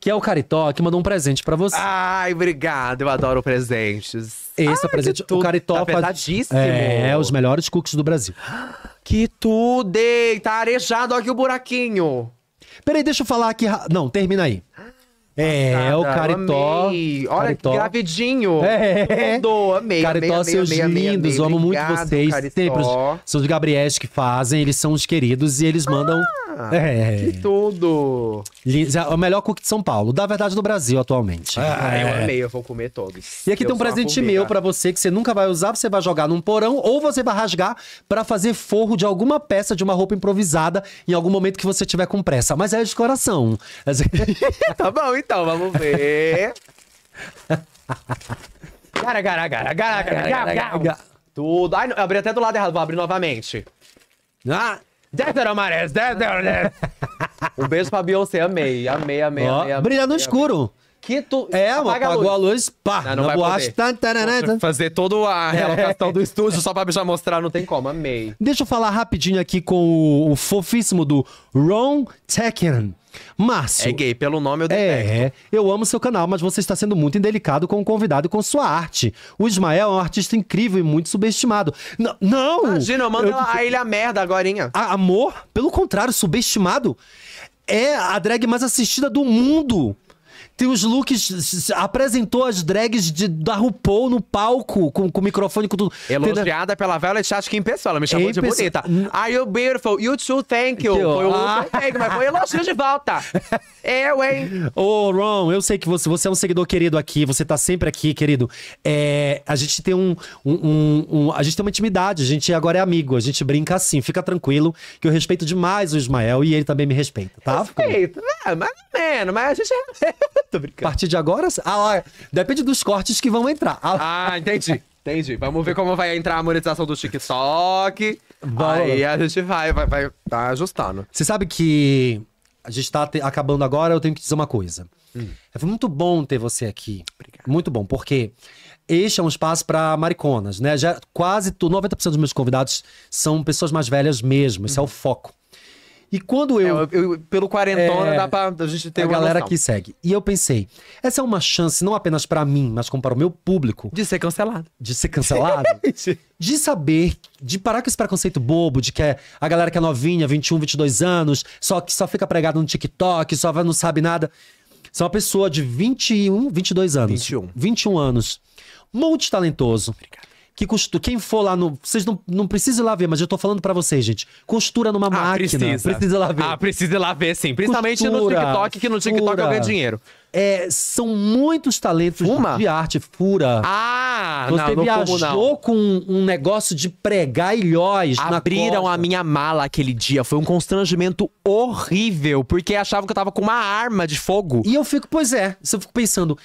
que é o Caritó, que mandou um presente para você. Ai, obrigado, eu adoro presentes. Esse Ai, é o presente. O Caritó tá faz... É, os melhores cookies do Brasil. Que tudo, hein? Tá arejado aqui o buraquinho. Peraí, deixa eu falar aqui. Não, termina aí. É, Nada, o Caritó. Amei. Olha, Caritó. gravidinho. É. Mandou, amei. Caritó, amei, seus amei, lindos. Amei, amei. Eu amo Obrigado, muito vocês. Sempre os, são os Gabriels que fazem, eles são os queridos e eles mandam. Ah é. é. Que tudo! É o melhor cookie de São Paulo, da verdade do Brasil atualmente. Ah, ah é. eu amei, eu vou comer todos. E aqui eu tem um presente meu para você que você nunca vai usar, você vai jogar num porão ou você vai rasgar para fazer forro de alguma peça de uma roupa improvisada em algum momento que você tiver com pressa. Mas é de coração. (laughs) tá bom, então, vamos ver. Gara, gara, gara, gara, gara, gara, gara, Tudo. Ai, eu abri até do lado errado, vou abrir novamente. Ah! Death or Mares, Death Um beijo pra Beyoncé, amei, amei, amei, amei, amei. Brilha no amei, escuro. Que tu. É, apaga apagou a luz, pá. Não, não vai boate, tá, Fazer toda a é. relocação do estúdio só pra já mostrar, não tem como, amei. Deixa eu falar rapidinho aqui com o, o fofíssimo do Ron Tekken. Márcio. É gay, pelo nome eu detecto. É, eu amo seu canal, mas você está sendo muito indelicado com o convidado e com sua arte. O Ismael é um artista incrível e muito subestimado. N não! Imagina, eu mando eu... a ilha merda agorinha. A amor? Pelo contrário, subestimado é a drag mais assistida do mundo tem os looks. Apresentou as drags de, da RuPaul no palco, com, o microfone, com tudo. Elogiada tem, pela Violet Chachkin é em pessoa. Ela me chamou é de pessoa. bonita. Are you beautiful? You too, thank you. foi o ah. thank, mas foi elogio de volta. (laughs) eu, hein? Ô, oh, Ron, eu sei que você, você é um seguidor querido aqui. Você tá sempre aqui, querido. É, a gente tem um, um, um, um, A gente tem uma intimidade. A gente agora é amigo. A gente brinca assim. Fica tranquilo, que eu respeito demais o Ismael e ele também me respeita, tá? Respeito. É, mais ou menos, mas a gente... é. Tô brincando. A partir de agora, ah, depende dos cortes que vão entrar. Ah, ah, entendi. Entendi. Vamos ver como vai entrar a monetização do TikTok. Vai, Aí a gente vai, vai, vai tá ajustando. Você sabe que a gente tá acabando agora, eu tenho que dizer uma coisa. Hum. Foi é muito bom ter você aqui. Obrigado. Muito bom, porque este é um espaço para mariconas, né? Já quase 90% dos meus convidados são pessoas mais velhas mesmo, esse hum. é o uhum. foco. E quando eu. É, eu, eu pelo quarentona, é, dá pra a gente ter a uma galera noção. que segue. E eu pensei, essa é uma chance, não apenas para mim, mas como para o meu público. De ser cancelado. De ser cancelado? (laughs) de saber, de parar com esse preconceito bobo de que é a galera que é novinha, 21, 22 anos, só que só fica pregada no TikTok, só não sabe nada. Você é uma pessoa de 21, 22 anos. 21. 21 anos. Multitalentoso. Obrigado que costura. Quem for lá no. Vocês não, não precisam ir lá ver, mas eu tô falando para vocês, gente. Costura numa ah, máquina. Precisa. precisa lá ver. Ah, precisa lá ver, sim. Principalmente costura, no TikTok, que no TikTok fura. eu ganho dinheiro. É, são muitos talentos Fuma? de arte fura. Ah, Você não, não viajou não. com um, negócio de pregar ilhóis Abriram a minha mala aquele dia. Foi um constrangimento horrível, porque achavam que eu tava com uma arma de fogo. E eu fico, pois é, eu fico pensando,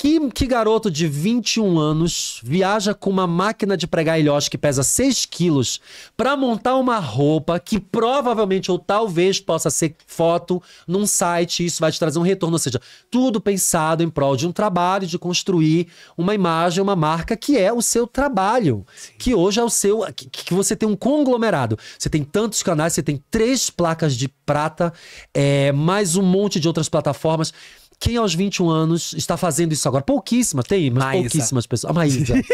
que, que garoto de 21 anos viaja com uma máquina de pregar ilhós que pesa 6 quilos para montar uma roupa que provavelmente ou talvez possa ser foto num site isso vai te trazer um retorno? Ou seja, tudo pensado em prol de um trabalho, de construir uma imagem, uma marca que é o seu trabalho, Sim. que hoje é o seu. Que, que, você tem um conglomerado. Você tem tantos canais, você tem três placas de prata, é, mais um monte de outras plataformas. Quem aos 21 anos está fazendo isso agora? Pouquíssima, tem, mas Maísa. pouquíssimas pessoas. A Maísa. (laughs)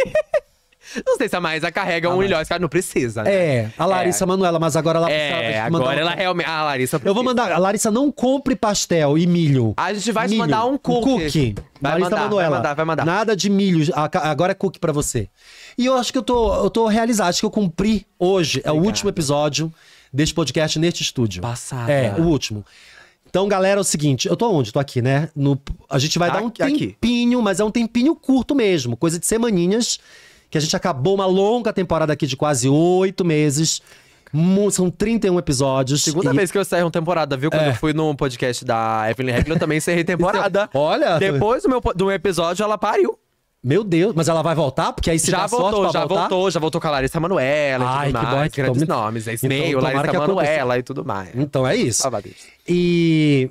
Não sei se a Maísa carrega a um Maísa. milhão, cara não precisa. Né? É, a é. Larissa é. Manuela, mas agora ela É, agora ela realmente. A Larissa. Precisa. Eu vou mandar. A Larissa não compre pastel e milho. A gente vai milho, mandar um cookie. Um cookie. Vai Larissa mandar, Manuela. Vai mandar, vai mandar. Nada de milho. Agora é cookie pra você. E eu acho que eu tô, eu tô realizado. Acho que eu cumpri hoje. Obrigada. É o último episódio deste podcast neste estúdio. Passado. É, o último. Então, galera, é o seguinte, eu tô onde? Tô aqui, né? No, a gente vai aqui, dar um tempinho, aqui. mas é um tempinho curto mesmo, coisa de semaninhas, que a gente acabou uma longa temporada aqui de quase oito meses. São 31 episódios. Segunda e... vez que eu encerro uma temporada, viu? Quando é. eu fui no podcast da Evelyn Regler, eu também encerrei (laughs) temporada. Olha! Depois do meu, do episódio, ela pariu. Meu Deus, mas ela vai voltar? Porque aí se já voltou, já voltar? voltou, já voltou com a Larissa Manoela Ai, tudo que mais. Que então grandes tome... nomes, é Snail, então, Larissa Manoela e tudo mais. Então é isso. e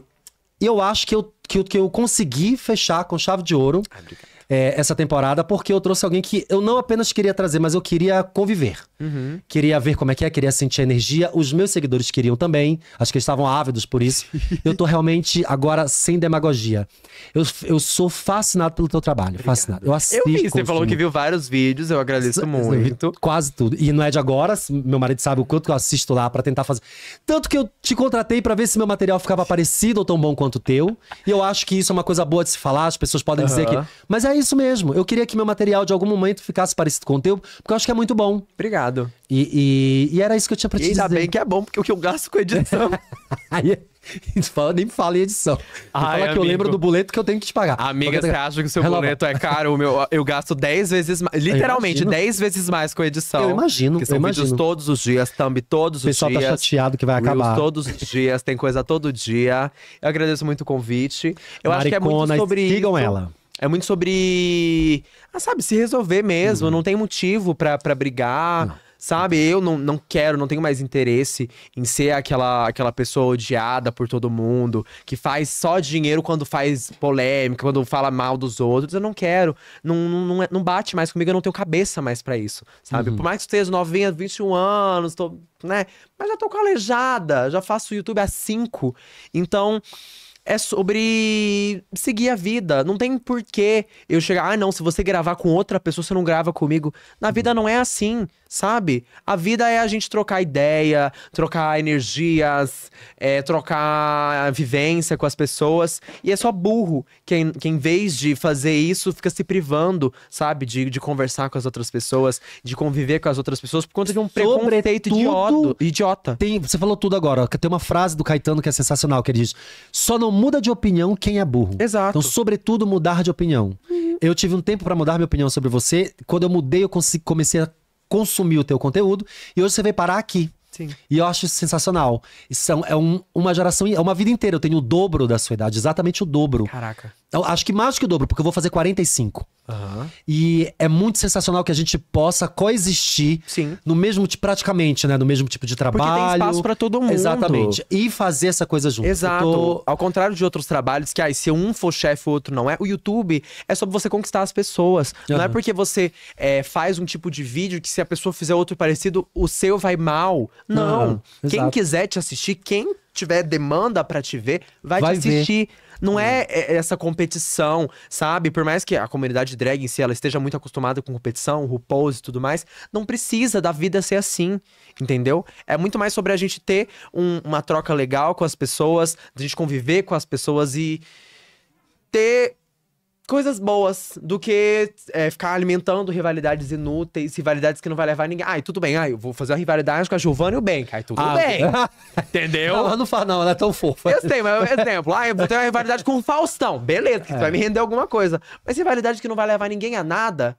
eu acho que eu, que, eu, que eu consegui fechar com chave de ouro. Ah, obrigado é, essa temporada, porque eu trouxe alguém que eu não apenas queria trazer, mas eu queria conviver. Uhum. Queria ver como é que é, queria sentir a energia. Os meus seguidores queriam também, acho que eles estavam ávidos por isso. (laughs) eu tô realmente agora sem demagogia. Eu, eu sou fascinado pelo teu trabalho, Obrigado. fascinado. Eu assisto. Eu vi, você falou que viu vários vídeos, eu agradeço S muito. Quase tudo. E não é de agora, meu marido sabe o quanto que eu assisto lá para tentar fazer. Tanto que eu te contratei para ver se meu material ficava (laughs) parecido ou tão bom quanto o teu. E eu acho que isso é uma coisa boa de se falar, as pessoas podem uhum. dizer que. Mas é é isso mesmo. Eu queria que meu material de algum momento ficasse parecido com o teu, porque eu acho que é muito bom. Obrigado. E, e, e era isso que eu tinha pra te e ainda dizer. bem que é bom, porque o que eu gasto com edição. (laughs) (laughs) fala, nem fala em edição. Ai, fala que eu lembro do boleto que eu tenho que te pagar. Amiga, você acha que o seu Relava. boleto é caro? O meu, eu gasto 10 vezes mais. Literalmente, 10 vezes mais com edição. Eu imagino. Porque são eu imagino. vídeos todos os dias, thumb todos os dias. O pessoal tá chateado que vai acabar. Reels todos os dias, tem coisa todo dia. Eu agradeço muito o convite. Eu Maricona, acho que é muito sobre sigam isso. ela. É muito sobre. Ah, sabe, se resolver mesmo. Uhum. Não tem motivo para brigar. Não. Sabe? Eu não, não quero, não tenho mais interesse em ser aquela, aquela pessoa odiada por todo mundo, que faz só dinheiro quando faz polêmica, quando fala mal dos outros. Eu não quero. Não, não, não é, bate mais comigo, eu não tenho cabeça mais para isso. Sabe? Uhum. Por mais que esteja novinha, 21 anos, tô, né? Mas já tô calejada, já faço YouTube há 5. Então é sobre seguir a vida. Não tem porquê eu chegar, ah, não, se você gravar com outra pessoa, você não grava comigo. Na vida uhum. não é assim, sabe? A vida é a gente trocar ideia, trocar energias, é, trocar vivência com as pessoas. E é só burro quem, quem, em vez de fazer isso, fica se privando, sabe? De, de conversar com as outras pessoas, de conviver com as outras pessoas, por conta de um preconceito idiota. idiota. Tem, você falou tudo agora. Tem uma frase do Caetano que é sensacional, que ele diz, só não muda de opinião quem é burro. Exato. Então, sobretudo, mudar de opinião. Uhum. Eu tive um tempo para mudar minha opinião sobre você. Quando eu mudei, eu comecei a consumir o teu conteúdo. E hoje você veio parar aqui. Sim. E eu acho isso sensacional. São, é, é um, uma geração, é uma vida inteira. Eu tenho o dobro da sua idade, exatamente o dobro. Caraca acho que mais do que o dobro, porque eu vou fazer 45. Uhum. E é muito sensacional que a gente possa coexistir Sim. no mesmo tipo, praticamente, né? No mesmo tipo de trabalho. Porque tem espaço para todo mundo. Exatamente. E fazer essa coisa junto. Exato. Tô... Ao contrário de outros trabalhos, que ah, se um for chefe, o outro não é. O YouTube é sobre você conquistar as pessoas. Uhum. Não é porque você é, faz um tipo de vídeo que se a pessoa fizer outro parecido, o seu vai mal. Não. Uhum. Quem quiser te assistir, quem tiver demanda para te ver, vai, vai te assistir. Ver. Não é. É, é. essa competição, sabe? Por mais que a comunidade drag em si ela esteja muito acostumada com competição, RuPaul's e tudo mais, não precisa da vida ser assim, entendeu? É muito mais sobre a gente ter um, uma troca legal com as pessoas, a gente conviver com as pessoas e ter coisas boas do que é, ficar alimentando rivalidades inúteis, rivalidades que não vai levar ninguém. Ai, tudo bem, ai, eu vou fazer uma rivalidade com a Giovanna e o Ben. Ai, tudo ah, bem. (laughs) Entendeu? Não, ela não fala, não, ela é tão fofa. Eu sei, mas exemplo, ai, eu vou ter uma rivalidade com o Faustão. Beleza, que é. vai me render alguma coisa. Mas rivalidade que não vai levar ninguém a nada.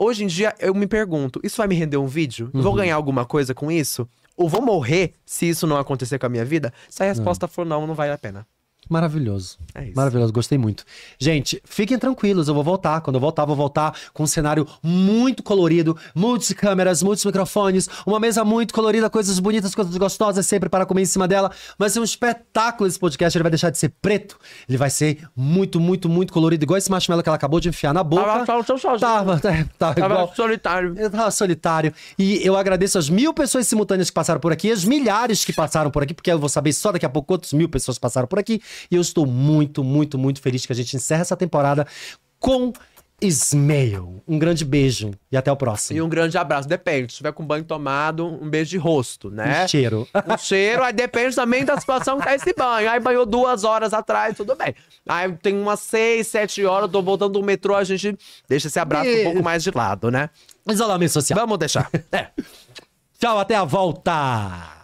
Hoje em dia, eu me pergunto, isso vai me render um vídeo? Uhum. Vou ganhar alguma coisa com isso? Ou vou morrer se isso não acontecer com a minha vida? Se a resposta uhum. for não, não vale a pena. Maravilhoso. É isso. Maravilhoso, gostei muito. Gente, fiquem tranquilos, eu vou voltar. Quando eu voltar, vou voltar com um cenário muito colorido, muitas câmeras, muitos microfones, uma mesa muito colorida, coisas bonitas, coisas gostosas sempre para comer em cima dela. Mas é um espetáculo esse podcast, ele vai deixar de ser preto, ele vai ser muito, muito, muito colorido, igual esse marshmallow que ela acabou de enfiar na boca. Tava, tava, sozinho. tava, é, tava, tava igual... solitário. Eu tava solitário. E eu agradeço as mil pessoas simultâneas que passaram por aqui, as milhares que passaram por aqui, porque eu vou saber só daqui a pouco quantas mil pessoas passaram por aqui. E eu estou muito, muito, muito feliz que a gente encerra essa temporada com Ismael Um grande beijo e até o próximo. E um grande abraço. Depende, se tiver com banho tomado, um beijo de rosto, né? Um cheiro. Um cheiro, aí depende também da situação que tá esse banho. Aí banhou duas horas atrás, tudo bem. Aí tem umas seis, sete horas, eu tô voltando do metrô, a gente deixa esse abraço e... um pouco mais de lado, né? Isolamento social. Vamos deixar. (laughs) é. Tchau, até a volta!